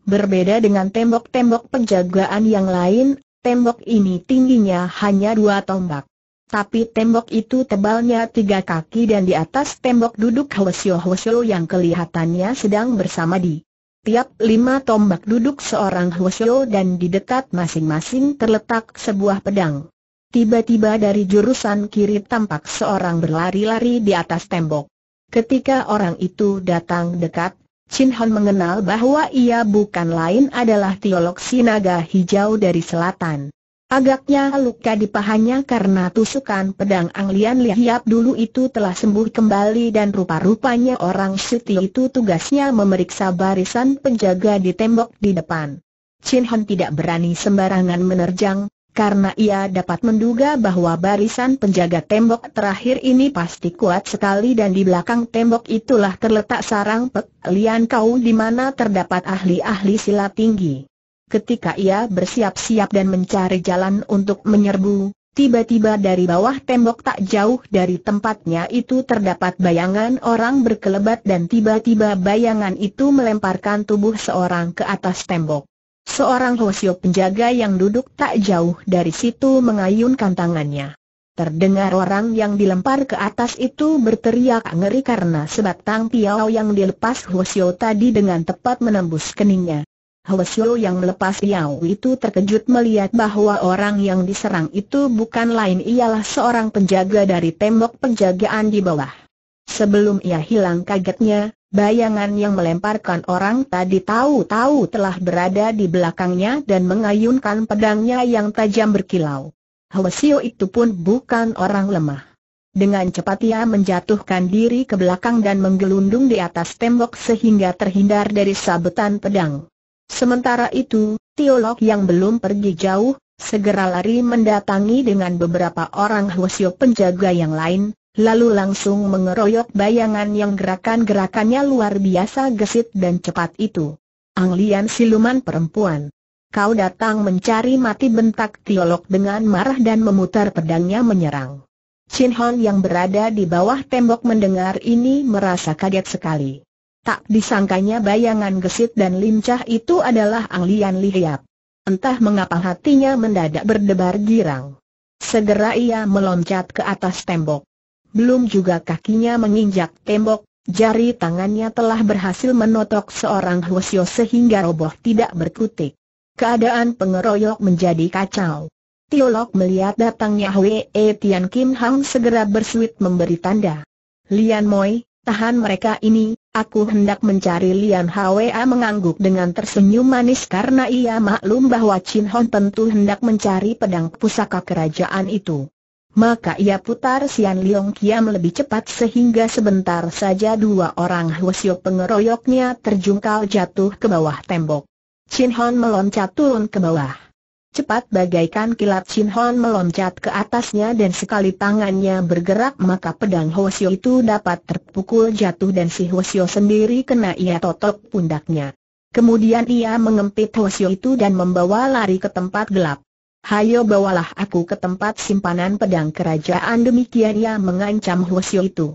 Berbeda dengan tembok-tembok penjagaan yang lain, tembok ini tingginya hanya dua tombak. Tapi tembok itu tebalnya tiga kaki dan di atas tembok duduk Hwasyo Hwasyo yang kelihatannya sedang bersama di tiap lima tombak duduk seorang Hwasyo dan di dekat masing-masing terletak sebuah pedang. Tiba-tiba dari jurusan kiri tampak seorang berlari-lari di atas tembok. Ketika orang itu datang dekat, Chin Hon mengenal bahwa ia bukan lain adalah teolog Sinaga Hijau dari selatan. Agaknya luka di pahanya karena tusukan pedang Anglian Lihiap dulu itu telah sembuh kembali dan rupa-rupanya orang Siti itu tugasnya memeriksa barisan penjaga di tembok di depan. Chin Hon tidak berani sembarangan menerjang, karena ia dapat menduga bahwa barisan penjaga tembok terakhir ini pasti kuat sekali dan di belakang tembok itulah terletak sarang pek lian kau di mana terdapat ahli-ahli silat tinggi. Ketika ia bersiap-siap dan mencari jalan untuk menyerbu, Tiba-tiba dari bawah tembok tak jauh dari tempatnya itu terdapat bayangan orang berkelebat dan tiba-tiba bayangan itu melemparkan tubuh seorang ke atas tembok. Seorang Hosio penjaga yang duduk tak jauh dari situ mengayunkan tangannya. Terdengar orang yang dilempar ke atas itu berteriak ngeri karena sebatang piau yang dilepas Hosio tadi dengan tepat menembus keningnya. Hosio yang melepas piau itu terkejut melihat bahwa orang yang diserang itu bukan lain ialah seorang penjaga dari tembok penjagaan di bawah. Sebelum ia hilang kagetnya, Bayangan yang melemparkan orang tadi tahu-tahu telah berada di belakangnya dan mengayunkan pedangnya yang tajam berkilau. Hwasio itu pun bukan orang lemah. Dengan cepat ia menjatuhkan diri ke belakang dan menggelundung di atas tembok sehingga terhindar dari sabetan pedang. Sementara itu, Tiolok yang belum pergi jauh, segera lari mendatangi dengan beberapa orang Hwasio penjaga yang lain, lalu langsung mengeroyok bayangan yang gerakan-gerakannya luar biasa gesit dan cepat itu. Anglian siluman perempuan. Kau datang mencari mati bentak Tiolok dengan marah dan memutar pedangnya menyerang. Chin Hong yang berada di bawah tembok mendengar ini merasa kaget sekali. Tak disangkanya bayangan gesit dan lincah itu adalah Anglian Lihiap. Entah mengapa hatinya mendadak berdebar girang. Segera ia meloncat ke atas tembok. Belum juga kakinya menginjak tembok, jari tangannya telah berhasil menotok seorang Hwasyo sehingga roboh tidak berkutik. Keadaan pengeroyok menjadi kacau. Tiolok melihat datangnya Hwee Tian Kim Hang segera bersuit memberi tanda. Lian Moi, tahan mereka ini, aku hendak mencari Lian Hwa mengangguk dengan tersenyum manis karena ia maklum bahwa Chin Hon tentu hendak mencari pedang pusaka kerajaan itu maka ia putar Sian Liong Kiam lebih cepat sehingga sebentar saja dua orang Hwasyo pengeroyoknya terjungkal jatuh ke bawah tembok. Chin Hon meloncat turun ke bawah. Cepat bagaikan kilat Chin Hon meloncat ke atasnya dan sekali tangannya bergerak maka pedang Hwasyo itu dapat terpukul jatuh dan si Hwasyo sendiri kena ia totok pundaknya. Kemudian ia mengempit Hwasyo itu dan membawa lari ke tempat gelap. Hayo bawalah aku ke tempat simpanan pedang kerajaan demikian ia mengancam Hwasyo itu.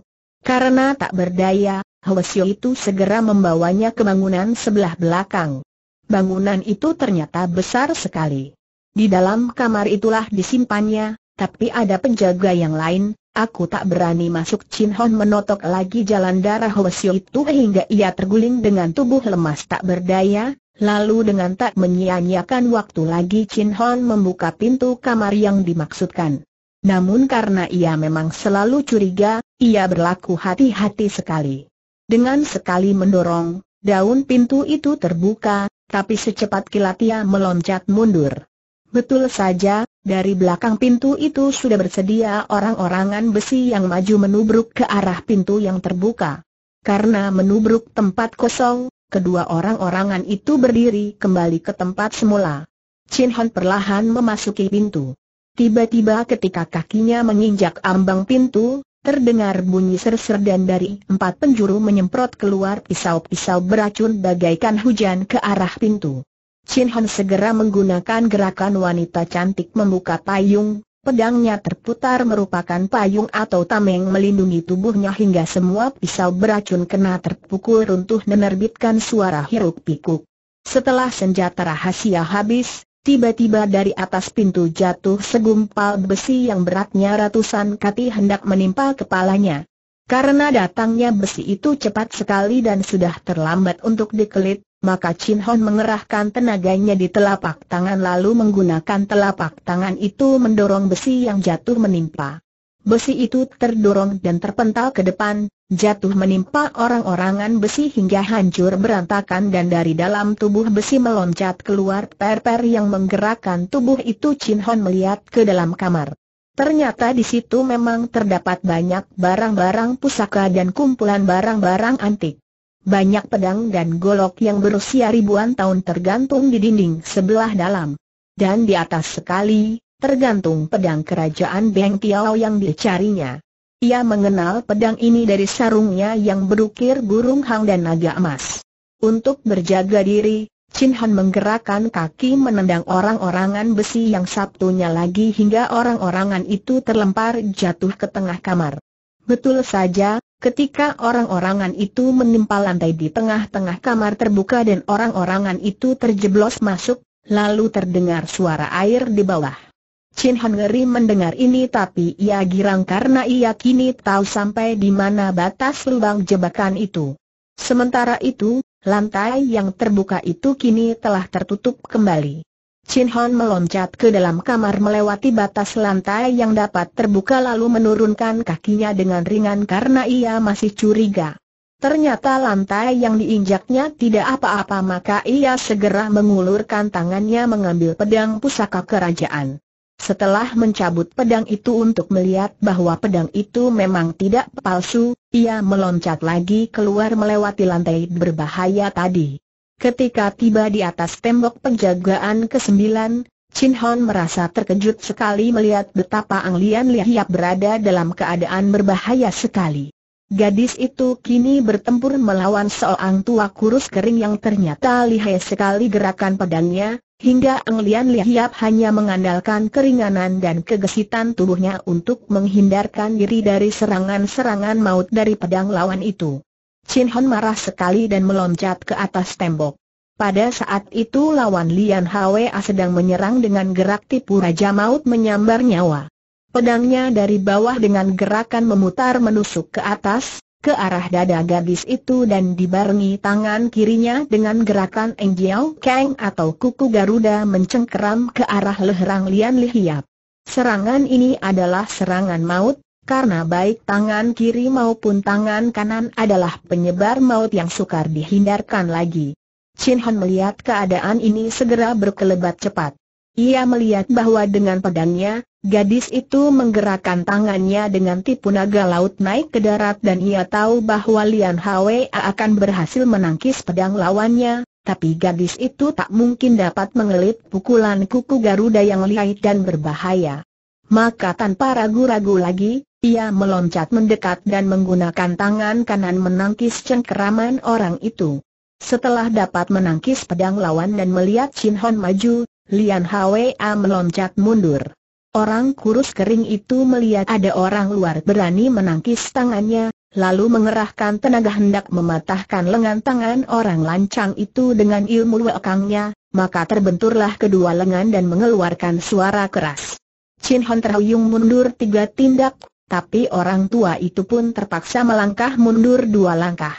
Karena tak berdaya, Hwasyo itu segera membawanya ke bangunan sebelah belakang. Bangunan itu ternyata besar sekali. Di dalam kamar itulah disimpannya, tapi ada penjaga yang lain, aku tak berani masuk Chin Hon menotok lagi jalan darah Hwasyo itu hingga ia terguling dengan tubuh lemas tak berdaya, Lalu dengan tak menyia-nyiakan waktu lagi Chin Hon membuka pintu kamar yang dimaksudkan. Namun karena ia memang selalu curiga, ia berlaku hati-hati sekali. Dengan sekali mendorong, daun pintu itu terbuka, tapi secepat kilat ia meloncat mundur. Betul saja, dari belakang pintu itu sudah bersedia orang-orangan besi yang maju menubruk ke arah pintu yang terbuka. Karena menubruk tempat kosong, kedua orang-orangan itu berdiri kembali ke tempat semula. Chin Hon perlahan memasuki pintu. Tiba-tiba ketika kakinya menginjak ambang pintu, terdengar bunyi ser-ser dan dari empat penjuru menyemprot keluar pisau-pisau beracun bagaikan hujan ke arah pintu. Chin Hon segera menggunakan gerakan wanita cantik membuka payung, Pedangnya terputar merupakan payung atau tameng melindungi tubuhnya hingga semua pisau beracun kena terpukul runtuh menerbitkan suara hiruk pikuk. Setelah senjata rahasia habis, tiba-tiba dari atas pintu jatuh segumpal besi yang beratnya ratusan kati hendak menimpa kepalanya. Karena datangnya besi itu cepat sekali dan sudah terlambat untuk dikelit, maka Chin Hon mengerahkan tenaganya di telapak tangan lalu menggunakan telapak tangan itu mendorong besi yang jatuh menimpa. Besi itu terdorong dan terpental ke depan, jatuh menimpa orang-orangan besi hingga hancur berantakan dan dari dalam tubuh besi meloncat keluar per-per yang menggerakkan tubuh itu Chin Hon melihat ke dalam kamar. Ternyata di situ memang terdapat banyak barang-barang pusaka dan kumpulan barang-barang antik banyak pedang dan golok yang berusia ribuan tahun tergantung di dinding sebelah dalam. Dan di atas sekali, tergantung pedang kerajaan Beng Tiao yang dicarinya. Ia mengenal pedang ini dari sarungnya yang berukir burung hang dan naga emas. Untuk berjaga diri, Chin Han menggerakkan kaki menendang orang-orangan besi yang Sabtunya lagi hingga orang-orangan itu terlempar jatuh ke tengah kamar. Betul saja, Ketika orang-orangan itu menimpa lantai di tengah-tengah kamar terbuka dan orang-orangan itu terjeblos masuk, lalu terdengar suara air di bawah. Chin Han ngeri mendengar ini tapi ia girang karena ia kini tahu sampai di mana batas lubang jebakan itu. Sementara itu, lantai yang terbuka itu kini telah tertutup kembali. Chin Hon meloncat ke dalam kamar melewati batas lantai yang dapat terbuka lalu menurunkan kakinya dengan ringan karena ia masih curiga. Ternyata lantai yang diinjaknya tidak apa-apa maka ia segera mengulurkan tangannya mengambil pedang pusaka kerajaan. Setelah mencabut pedang itu untuk melihat bahwa pedang itu memang tidak palsu, ia meloncat lagi keluar melewati lantai berbahaya tadi. Ketika tiba di atas tembok penjagaan ke-9, Chin Hon merasa terkejut sekali melihat betapa Ang Lian Lihiap berada dalam keadaan berbahaya sekali. Gadis itu kini bertempur melawan seorang tua kurus kering yang ternyata lihai sekali gerakan pedangnya, hingga Ang Lian Lihiap hanya mengandalkan keringanan dan kegesitan tubuhnya untuk menghindarkan diri dari serangan-serangan maut dari pedang lawan itu. Chin Hon marah sekali dan meloncat ke atas tembok. Pada saat itu lawan Lian Hwa sedang menyerang dengan gerak tipu Raja Maut menyambar nyawa. Pedangnya dari bawah dengan gerakan memutar menusuk ke atas, ke arah dada gadis itu dan dibarengi tangan kirinya dengan gerakan Engjiao Kang atau kuku Garuda mencengkeram ke arah leherang Lian Lihiap. Serangan ini adalah serangan maut, karena baik tangan kiri maupun tangan kanan adalah penyebar maut yang sukar dihindarkan lagi. Chin Han melihat keadaan ini segera berkelebat cepat. Ia melihat bahwa dengan pedangnya, gadis itu menggerakkan tangannya dengan tipu naga laut naik ke darat dan ia tahu bahwa Lian Hwa akan berhasil menangkis pedang lawannya, tapi gadis itu tak mungkin dapat mengelit pukulan kuku Garuda yang lihai dan berbahaya. Maka tanpa ragu-ragu lagi, ia meloncat mendekat dan menggunakan tangan kanan menangkis cengkeraman orang itu. Setelah dapat menangkis pedang lawan dan melihat Chin Hon maju, Lian Hwa meloncat mundur. Orang kurus kering itu melihat ada orang luar berani menangkis tangannya, lalu mengerahkan tenaga hendak mematahkan lengan tangan orang lancang itu dengan ilmu wekangnya, maka terbenturlah kedua lengan dan mengeluarkan suara keras. Chin Hon terhuyung mundur tiga tindak, tapi orang tua itu pun terpaksa melangkah mundur dua langkah.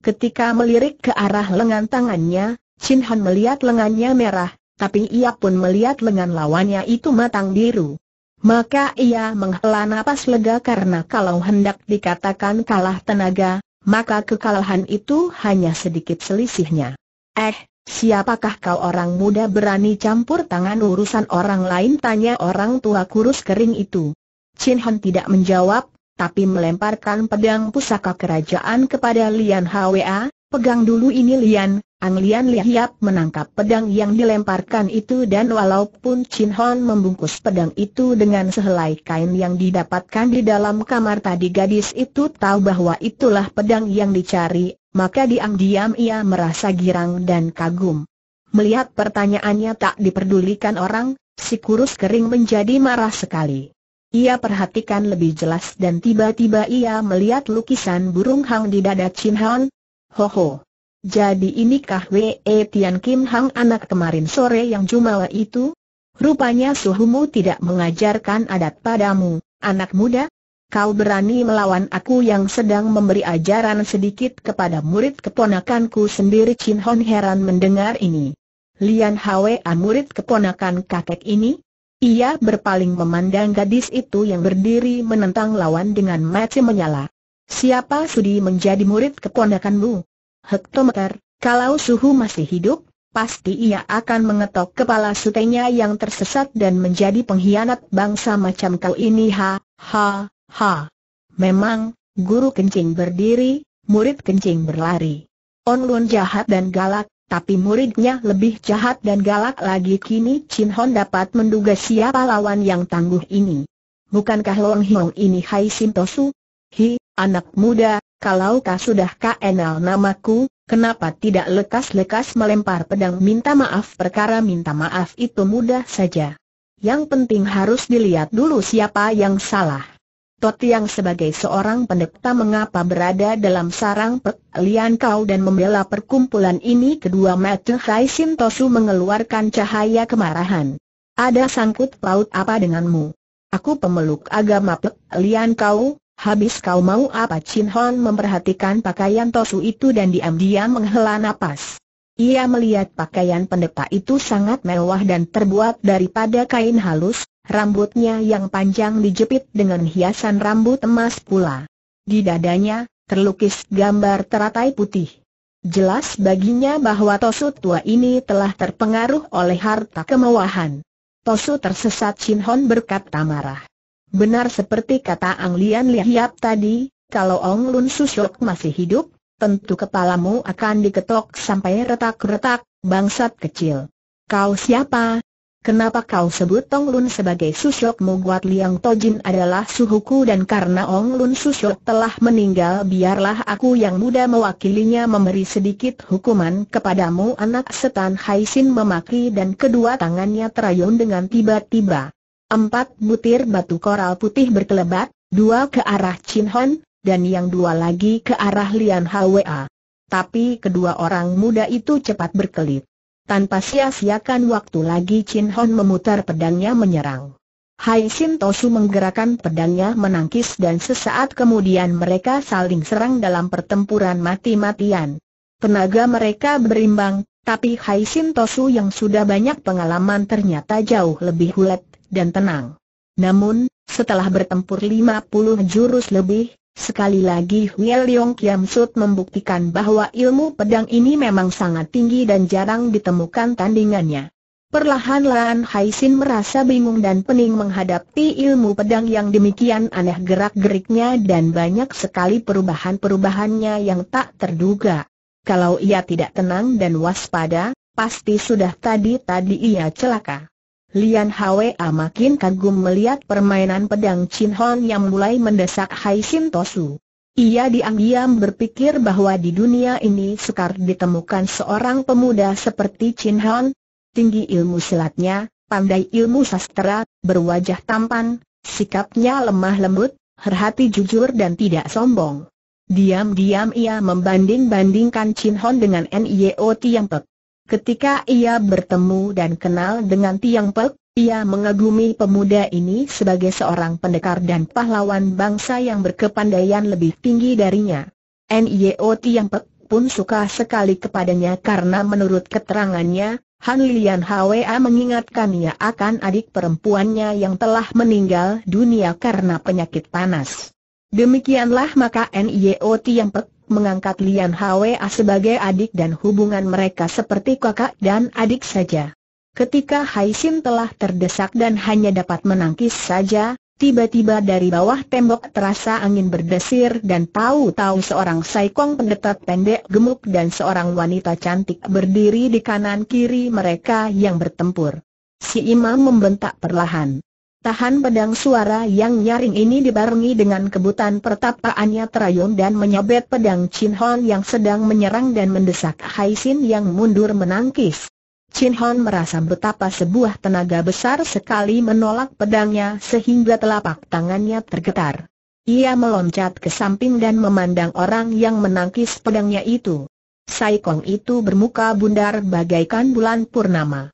Ketika melirik ke arah lengan tangannya, Chin Han melihat lengannya merah, tapi ia pun melihat lengan lawannya itu matang biru. Maka ia menghela napas lega karena kalau hendak dikatakan kalah tenaga, maka kekalahan itu hanya sedikit selisihnya. Eh, siapakah kau orang muda berani campur tangan urusan orang lain tanya orang tua kurus kering itu. Chin Hon tidak menjawab, tapi melemparkan pedang pusaka kerajaan kepada Lian Hwa, pegang dulu ini Lian, Ang Lian Lihiap menangkap pedang yang dilemparkan itu dan walaupun Chin Hon membungkus pedang itu dengan sehelai kain yang didapatkan di dalam kamar tadi gadis itu tahu bahwa itulah pedang yang dicari, maka diam-diam ia merasa girang dan kagum. Melihat pertanyaannya tak diperdulikan orang, si kurus kering menjadi marah sekali. Ia perhatikan lebih jelas dan tiba-tiba ia melihat lukisan burung hang di dada Chin Han. ho. Jadi inikah Wei Tian Kim Hang anak kemarin sore yang jumawa itu? Rupanya suhumu tidak mengajarkan adat padamu, anak muda. Kau berani melawan aku yang sedang memberi ajaran sedikit kepada murid keponakanku sendiri Chin Hon heran mendengar ini. Lian Hwa murid keponakan kakek ini? Ia berpaling memandang gadis itu yang berdiri menentang lawan dengan mata menyala. Siapa sudi menjadi murid keponakanmu? Hektometer, kalau suhu masih hidup, pasti ia akan mengetok kepala sutenya yang tersesat dan menjadi pengkhianat bangsa macam kau ini ha, ha, ha. Memang, guru kencing berdiri, murid kencing berlari. Onlun jahat dan galak, tapi muridnya lebih jahat dan galak lagi kini Chin Hon dapat menduga siapa lawan yang tangguh ini. Bukankah Long Hiong ini Hai Sim Tosu? Hi, anak muda, kalau kau sudah kenal namaku, kenapa tidak lekas-lekas melempar pedang minta maaf perkara minta maaf itu mudah saja. Yang penting harus dilihat dulu siapa yang salah. Toti yang sebagai seorang pendeta mengapa berada dalam sarang Pek Lian Kau dan membela perkumpulan ini kedua mata Hai Tosu mengeluarkan cahaya kemarahan. Ada sangkut paut apa denganmu? Aku pemeluk agama Pek Lian Kau, habis kau mau apa Chin Hon memperhatikan pakaian Tosu itu dan diam-diam menghela napas. Ia melihat pakaian pendeta itu sangat mewah dan terbuat daripada kain halus, rambutnya yang panjang dijepit dengan hiasan rambut emas pula. Di dadanya, terlukis gambar teratai putih. Jelas baginya bahwa Tosu tua ini telah terpengaruh oleh harta kemewahan. Tosu tersesat Chin Hon berkata marah. Benar seperti kata Ang Lian Lihiap tadi, kalau Ong Lun Susyok masih hidup, tentu kepalamu akan diketok sampai retak-retak, bangsat kecil. Kau siapa, Kenapa kau sebut Tong Lun sebagai mu buat Liang Tojin adalah suhuku dan karena Ong Lun susyok telah meninggal biarlah aku yang muda mewakilinya memberi sedikit hukuman kepadamu anak setan Hai Sin memaki dan kedua tangannya terayun dengan tiba-tiba. Empat butir batu koral putih berkelebat, dua ke arah Chin Hon, dan yang dua lagi ke arah Lian Hwa. Tapi kedua orang muda itu cepat berkelit. Tanpa sia-siakan waktu lagi Chin Hon memutar pedangnya menyerang. Hai Sin Tosu menggerakkan pedangnya menangkis dan sesaat kemudian mereka saling serang dalam pertempuran mati-matian. Tenaga mereka berimbang, tapi Hai Sin Tosu yang sudah banyak pengalaman ternyata jauh lebih hulet dan tenang. Namun, setelah bertempur 50 jurus lebih, Sekali lagi Hwil Yong Kiam Sut membuktikan bahwa ilmu pedang ini memang sangat tinggi dan jarang ditemukan tandingannya. Perlahan-lahan Haisin merasa bingung dan pening menghadapi ilmu pedang yang demikian aneh gerak-geriknya dan banyak sekali perubahan-perubahannya yang tak terduga. Kalau ia tidak tenang dan waspada, pasti sudah tadi-tadi ia celaka. Lian Hwa makin kagum melihat permainan pedang Chin Hon yang mulai mendesak Hai Sin Tosu. Ia diam-diam berpikir bahwa di dunia ini sekar ditemukan seorang pemuda seperti Chin Hon, tinggi ilmu silatnya, pandai ilmu sastra, berwajah tampan, sikapnya lemah lembut, berhati jujur dan tidak sombong. Diam-diam ia membanding-bandingkan Chin Hon dengan N.I.O. Tiang Pek. Ketika ia bertemu dan kenal dengan Tiang Pek, ia mengagumi pemuda ini sebagai seorang pendekar dan pahlawan bangsa yang berkepandaian lebih tinggi darinya. Nio Tiang Pek pun suka sekali kepadanya karena menurut keterangannya, Han Lian Hwa ia akan adik perempuannya yang telah meninggal dunia karena penyakit panas. Demikianlah maka Nio Tiang Pek mengangkat Lian Hwa sebagai adik dan hubungan mereka seperti kakak dan adik saja. Ketika Hai Sin telah terdesak dan hanya dapat menangkis saja, tiba-tiba dari bawah tembok terasa angin berdesir dan tahu-tahu seorang saikong pendetat pendek gemuk dan seorang wanita cantik berdiri di kanan kiri mereka yang bertempur. Si imam membentak perlahan. Tahan pedang suara yang nyaring ini dibarengi dengan kebutan pertapaannya terayun dan menyabet pedang Chin Hon yang sedang menyerang dan mendesak Hai Sin yang mundur menangkis. Chin Hon merasa betapa sebuah tenaga besar sekali menolak pedangnya sehingga telapak tangannya tergetar. Ia meloncat ke samping dan memandang orang yang menangkis pedangnya itu. Sai-kong itu bermuka bundar bagaikan bulan purnama.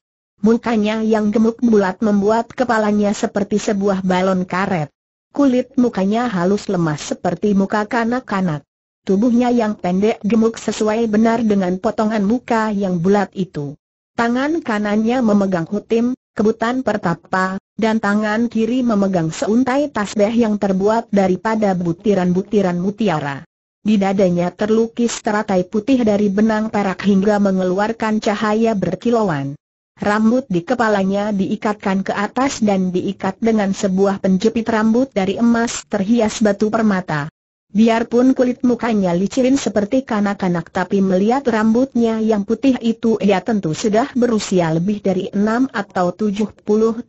Mukanya yang gemuk bulat membuat kepalanya seperti sebuah balon karet. Kulit mukanya halus lemas seperti muka kanak-kanak. Tubuhnya yang pendek gemuk sesuai benar dengan potongan muka yang bulat itu. Tangan kanannya memegang hutim, kebutan pertapa, dan tangan kiri memegang seuntai tasbih yang terbuat daripada butiran-butiran mutiara. Di dadanya terlukis teratai putih dari benang perak hingga mengeluarkan cahaya berkilauan. Rambut di kepalanya diikatkan ke atas dan diikat dengan sebuah penjepit rambut dari emas terhias batu permata. Biarpun kulit mukanya licin seperti kanak-kanak tapi melihat rambutnya yang putih itu ia tentu sudah berusia lebih dari 6 atau 70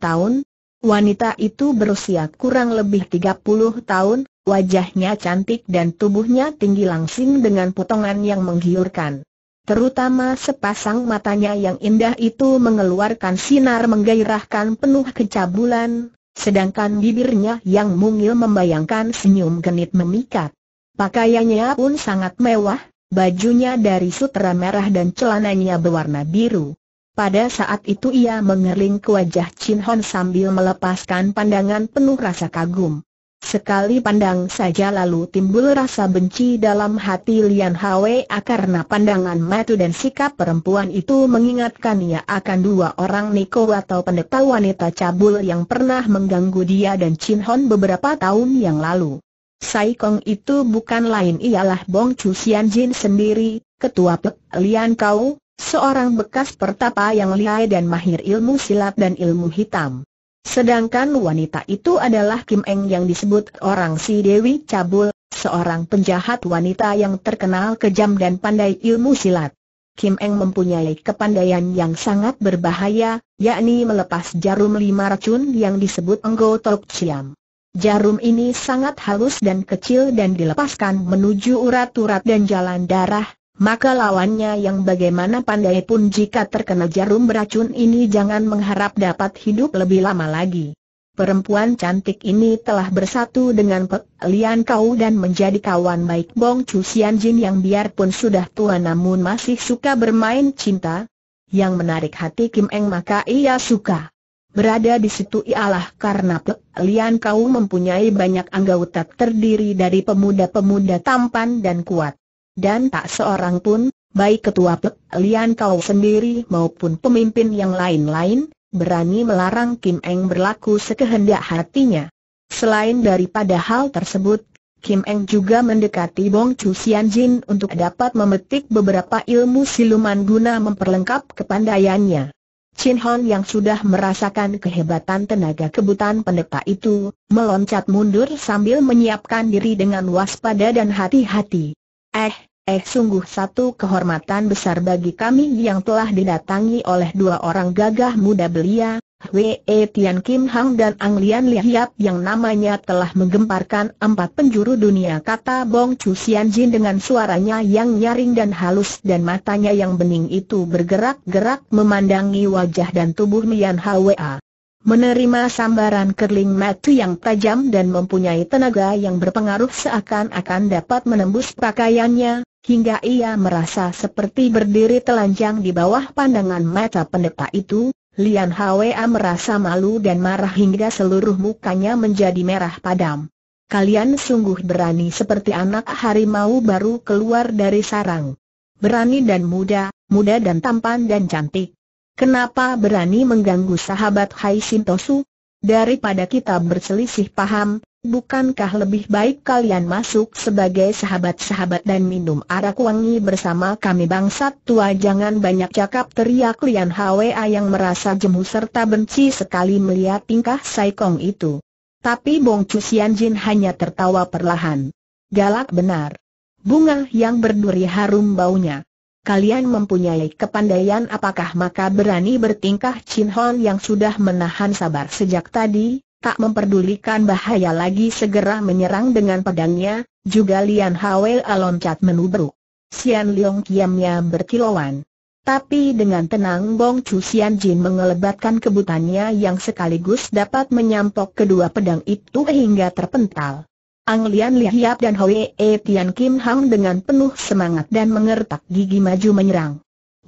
tahun. Wanita itu berusia kurang lebih 30 tahun, wajahnya cantik dan tubuhnya tinggi langsing dengan potongan yang menggiurkan. Terutama sepasang matanya yang indah itu mengeluarkan sinar menggairahkan penuh kecabulan, sedangkan bibirnya yang mungil membayangkan senyum genit memikat. Pakaiannya pun sangat mewah, bajunya dari sutera merah dan celananya berwarna biru. Pada saat itu ia mengerling ke wajah Chin Hon sambil melepaskan pandangan penuh rasa kagum. Sekali pandang saja lalu timbul rasa benci dalam hati Lian Hwa karena pandangan matu dan sikap perempuan itu mengingatkan ia akan dua orang Niko atau pendeta wanita cabul yang pernah mengganggu dia dan Chin Hon beberapa tahun yang lalu. Sai Kong itu bukan lain ialah Bong Chu Sian Jin sendiri, ketua Pek Lian Kau, seorang bekas pertapa yang lihai dan mahir ilmu silat dan ilmu hitam. Sedangkan wanita itu adalah Kim Eng yang disebut orang si Dewi Cabul, seorang penjahat wanita yang terkenal kejam dan pandai ilmu silat. Kim Eng mempunyai kepandaian yang sangat berbahaya, yakni melepas jarum lima racun yang disebut Enggo Tok Chiam. Jarum ini sangat halus dan kecil dan dilepaskan menuju urat-urat dan jalan darah, maka lawannya yang bagaimana pandai pun jika terkena jarum beracun ini jangan mengharap dapat hidup lebih lama lagi. Perempuan cantik ini telah bersatu dengan Pek Lian Kau dan menjadi kawan baik Bong Chu Sian Jin yang biarpun sudah tua namun masih suka bermain cinta. Yang menarik hati Kim Eng maka ia suka. Berada di situ ialah karena Pek Lian Kau mempunyai banyak anggota terdiri dari pemuda-pemuda tampan dan kuat dan tak seorang pun, baik ketua Pek Lian Kau sendiri maupun pemimpin yang lain-lain, berani melarang Kim Eng berlaku sekehendak hatinya. Selain daripada hal tersebut, Kim Eng juga mendekati Bong Chu Sian Jin untuk dapat memetik beberapa ilmu siluman guna memperlengkap kepandaiannya. Chin Hon yang sudah merasakan kehebatan tenaga kebutan pendeta itu, meloncat mundur sambil menyiapkan diri dengan waspada dan hati-hati. Eh, Eh sungguh satu kehormatan besar bagi kami yang telah didatangi oleh dua orang gagah muda belia, Wee Tian Kim Hang dan Ang Lian yang namanya telah menggemparkan empat penjuru dunia kata Bong Chu Sian Jin dengan suaranya yang nyaring dan halus dan matanya yang bening itu bergerak-gerak memandangi wajah dan tubuh Mian Hwa. Menerima sambaran kerling matu yang tajam dan mempunyai tenaga yang berpengaruh seakan-akan dapat menembus pakaiannya, hingga ia merasa seperti berdiri telanjang di bawah pandangan mata pendeta itu, Lian Hwa merasa malu dan marah hingga seluruh mukanya menjadi merah padam. Kalian sungguh berani seperti anak harimau baru keluar dari sarang. Berani dan muda, muda dan tampan dan cantik. Kenapa berani mengganggu sahabat Hai Sintosu? Daripada kita berselisih paham, bukankah lebih baik kalian masuk sebagai sahabat-sahabat dan minum arak wangi bersama kami bangsat tua jangan banyak cakap teriak Lian Hwa yang merasa jemu serta benci sekali melihat tingkah Saikong itu. Tapi Bong Chu Jin hanya tertawa perlahan. Galak benar. Bunga yang berduri harum baunya. Kalian mempunyai kepandaian apakah maka berani bertingkah Chin Hon yang sudah menahan sabar sejak tadi? tak memperdulikan bahaya lagi segera menyerang dengan pedangnya, juga Lian Hwel menu menubruk. Sian Leong kiamnya berkilauan. Tapi dengan tenang Bong Chu Sian Jin mengelebatkan kebutannya yang sekaligus dapat menyampok kedua pedang itu hingga terpental. Ang Lian Lihiap dan Hwee Tian Kim Hang dengan penuh semangat dan mengertak gigi maju menyerang.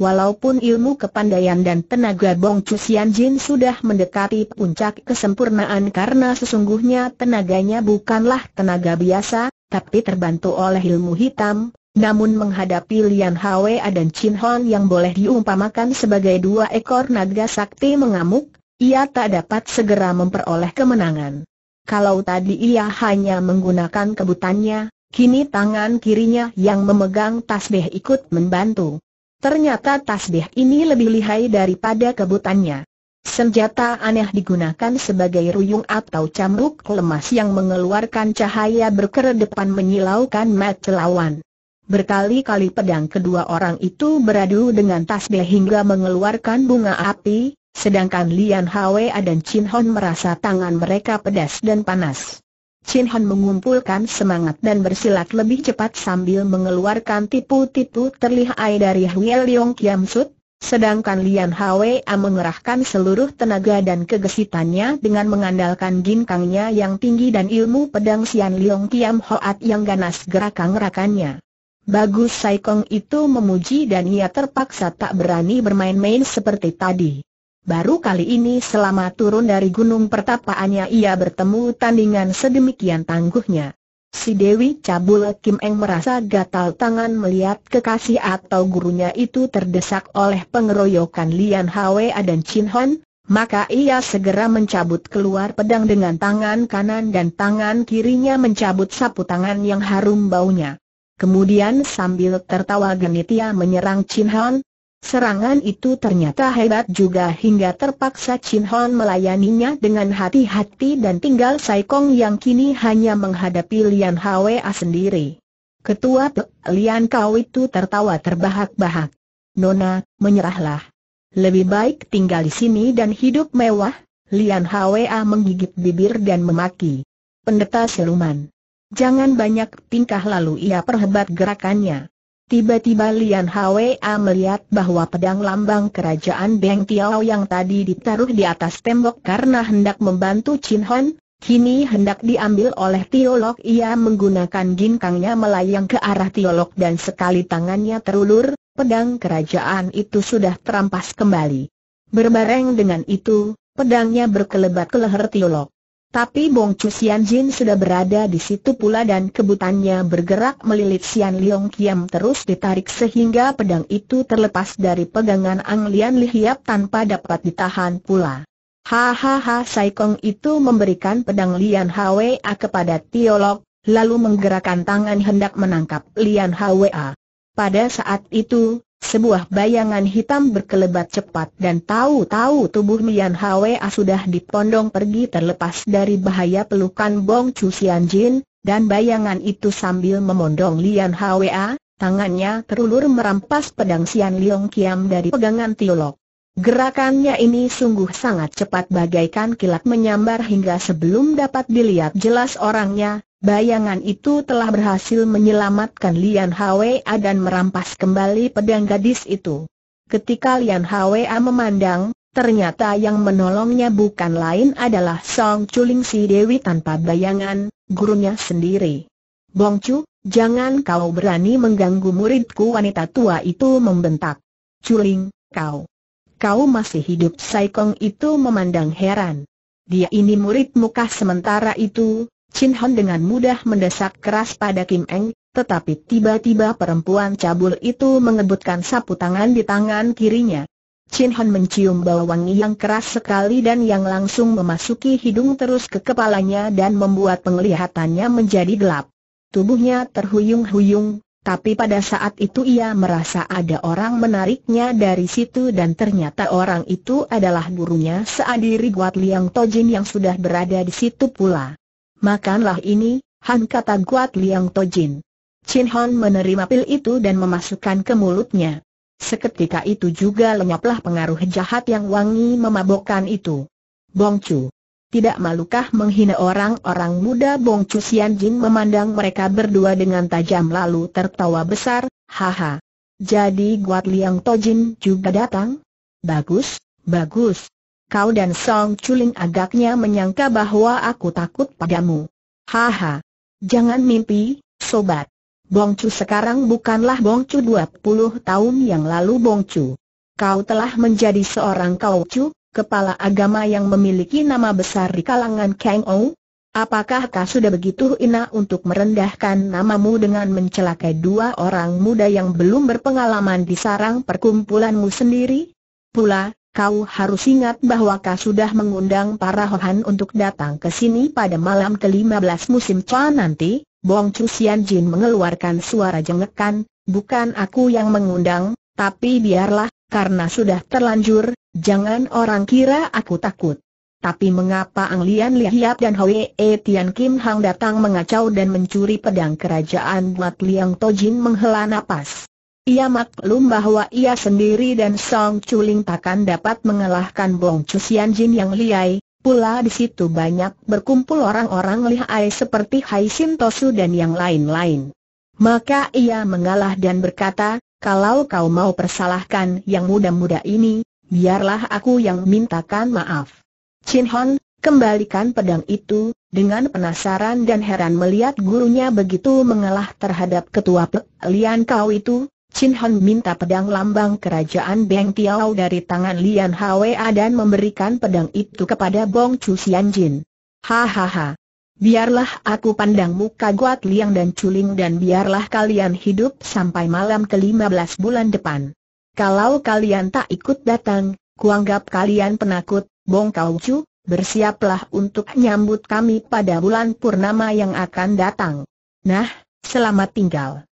Walaupun ilmu kepandaian dan tenaga Bong Chu Sian Jin sudah mendekati puncak kesempurnaan karena sesungguhnya tenaganya bukanlah tenaga biasa, tapi terbantu oleh ilmu hitam, namun menghadapi Lian Hwa dan Chin Hon yang boleh diumpamakan sebagai dua ekor naga sakti mengamuk, ia tak dapat segera memperoleh kemenangan. Kalau tadi ia hanya menggunakan kebutannya, kini tangan kirinya yang memegang tasbih ikut membantu. Ternyata tasbih ini lebih lihai daripada kebutannya. Senjata aneh digunakan sebagai ruyung atau camruk lemas yang mengeluarkan cahaya berkeredepan menyilaukan mat lawan. Berkali-kali pedang kedua orang itu beradu dengan tasbih hingga mengeluarkan bunga api, sedangkan Lian Hwa dan Chin Hon merasa tangan mereka pedas dan panas. Chin Han mengumpulkan semangat dan bersilat lebih cepat sambil mengeluarkan tipu-tipu terlihai dari Huel Leong Kiam Sut, sedangkan Lian Hwa mengerahkan seluruh tenaga dan kegesitannya dengan mengandalkan ginkangnya yang tinggi dan ilmu pedang Sian Leong Kiam Hoat yang ganas gerakan-gerakannya. Bagus Sai Kong itu memuji dan ia terpaksa tak berani bermain-main seperti tadi. Baru kali ini selama turun dari gunung pertapaannya ia bertemu tandingan sedemikian tangguhnya. Si Dewi Cabul Kim Eng merasa gatal tangan melihat kekasih atau gurunya itu terdesak oleh pengeroyokan Lian Hwa dan Chin Hon, maka ia segera mencabut keluar pedang dengan tangan kanan dan tangan kirinya mencabut sapu tangan yang harum baunya. Kemudian sambil tertawa genit ia menyerang Chin Hon, Serangan itu ternyata hebat juga hingga terpaksa Chin Hon melayaninya dengan hati-hati dan tinggal Sai Kong yang kini hanya menghadapi Lian Hwa sendiri. Ketua Pe Lian Kau itu tertawa terbahak-bahak. Nona, menyerahlah. Lebih baik tinggal di sini dan hidup mewah, Lian Hwa menggigit bibir dan memaki. Pendeta siluman. Jangan banyak tingkah lalu ia perhebat gerakannya. Tiba-tiba Lian Hwa melihat bahwa pedang lambang kerajaan Beng Tiao yang tadi ditaruh di atas tembok karena hendak membantu Chin Hon, kini hendak diambil oleh Tiolok ia menggunakan ginkangnya melayang ke arah Tiolok dan sekali tangannya terulur, pedang kerajaan itu sudah terampas kembali. Berbareng dengan itu, pedangnya berkelebat ke leher Tiolok. Tapi Bong Chu Sian Jin sudah berada di situ pula dan kebutannya bergerak melilit Sian Leong Kiam terus ditarik sehingga pedang itu terlepas dari pegangan Ang Lian Li Hiap tanpa dapat ditahan pula. Hahaha Sai Kong itu memberikan pedang Lian Hwa kepada Tiolok, lalu menggerakkan tangan hendak menangkap Lian Hwa. Pada saat itu, sebuah bayangan hitam berkelebat cepat dan tahu-tahu tubuh Mian Hwa sudah dipondong pergi terlepas dari bahaya pelukan Bong Chu Sian Jin, dan bayangan itu sambil memondong Lian Hwa, tangannya terulur merampas pedang Sian Liong Kiam dari pegangan Tiolok. Gerakannya ini sungguh sangat cepat bagaikan kilat menyambar hingga sebelum dapat dilihat jelas orangnya, Bayangan itu telah berhasil menyelamatkan Lian Hwa dan merampas kembali pedang gadis itu. Ketika Lian Hwa memandang, ternyata yang menolongnya bukan lain adalah Song Chuling si Dewi tanpa bayangan, gurunya sendiri. Chu, jangan kau berani mengganggu muridku wanita tua itu membentak. Chuling, kau. Kau masih hidup Sai Kong itu memandang heran. Dia ini murid muka sementara itu, Chin Hon dengan mudah mendesak keras pada Kim Eng, tetapi tiba-tiba perempuan cabul itu mengebutkan sapu tangan di tangan kirinya. Chin Hon mencium bau wangi yang keras sekali dan yang langsung memasuki hidung terus ke kepalanya dan membuat penglihatannya menjadi gelap. Tubuhnya terhuyung-huyung, tapi pada saat itu ia merasa ada orang menariknya dari situ dan ternyata orang itu adalah gurunya seadiri Guat Liang Tojin yang sudah berada di situ pula. Makanlah ini, Han kata Guat Liang Tojin. Chin Hon menerima pil itu dan memasukkan ke mulutnya. Seketika itu juga lenyaplah pengaruh jahat yang wangi memabokkan itu. Bong Chu. Tidak malukah menghina orang-orang muda Bong Chu Sian Jin memandang mereka berdua dengan tajam lalu tertawa besar, haha. Jadi Guat Liang Tojin juga datang? Bagus, bagus kau dan Song Chuling agaknya menyangka bahwa aku takut padamu. Haha. Jangan mimpi, sobat. Bong Chu sekarang bukanlah Bongcu 20 tahun yang lalu Bong Chu. Kau telah menjadi seorang Kau Chu, kepala agama yang memiliki nama besar di kalangan Kang Ou. Apakah kau sudah begitu ina untuk merendahkan namamu dengan mencelakai dua orang muda yang belum berpengalaman di sarang perkumpulanmu sendiri? Pula, kau harus ingat bahwa kau sudah mengundang para Hohan untuk datang ke sini pada malam ke-15 musim Cha nanti, Bong Chu Sian Jin mengeluarkan suara jengekan, bukan aku yang mengundang, tapi biarlah, karena sudah terlanjur, jangan orang kira aku takut. Tapi mengapa Ang Lian Lihiap dan Hwee Tian Kim Hang datang mengacau dan mencuri pedang kerajaan buat Liang To Jin menghela napas? Ia maklum bahwa ia sendiri dan Song Chuling takkan dapat mengalahkan Bong Chusian Jin yang liai, pula di situ banyak berkumpul orang-orang lihai seperti Hai Sin Tosu dan yang lain-lain. Maka ia mengalah dan berkata, kalau kau mau persalahkan yang muda-muda ini, biarlah aku yang mintakan maaf. Chin Hon, kembalikan pedang itu, dengan penasaran dan heran melihat gurunya begitu mengalah terhadap ketua pelian Lian Kau itu, Chin Han minta pedang lambang kerajaan Beng Tiao dari tangan Lian Hwa dan memberikan pedang itu kepada Bong Chu Sian Jin. Hahaha. Biarlah aku pandang muka Guat Liang dan Culing dan biarlah kalian hidup sampai malam ke-15 bulan depan. Kalau kalian tak ikut datang, kuanggap kalian penakut, Bong Kau Chu, bersiaplah untuk nyambut kami pada bulan purnama yang akan datang. Nah, selamat tinggal.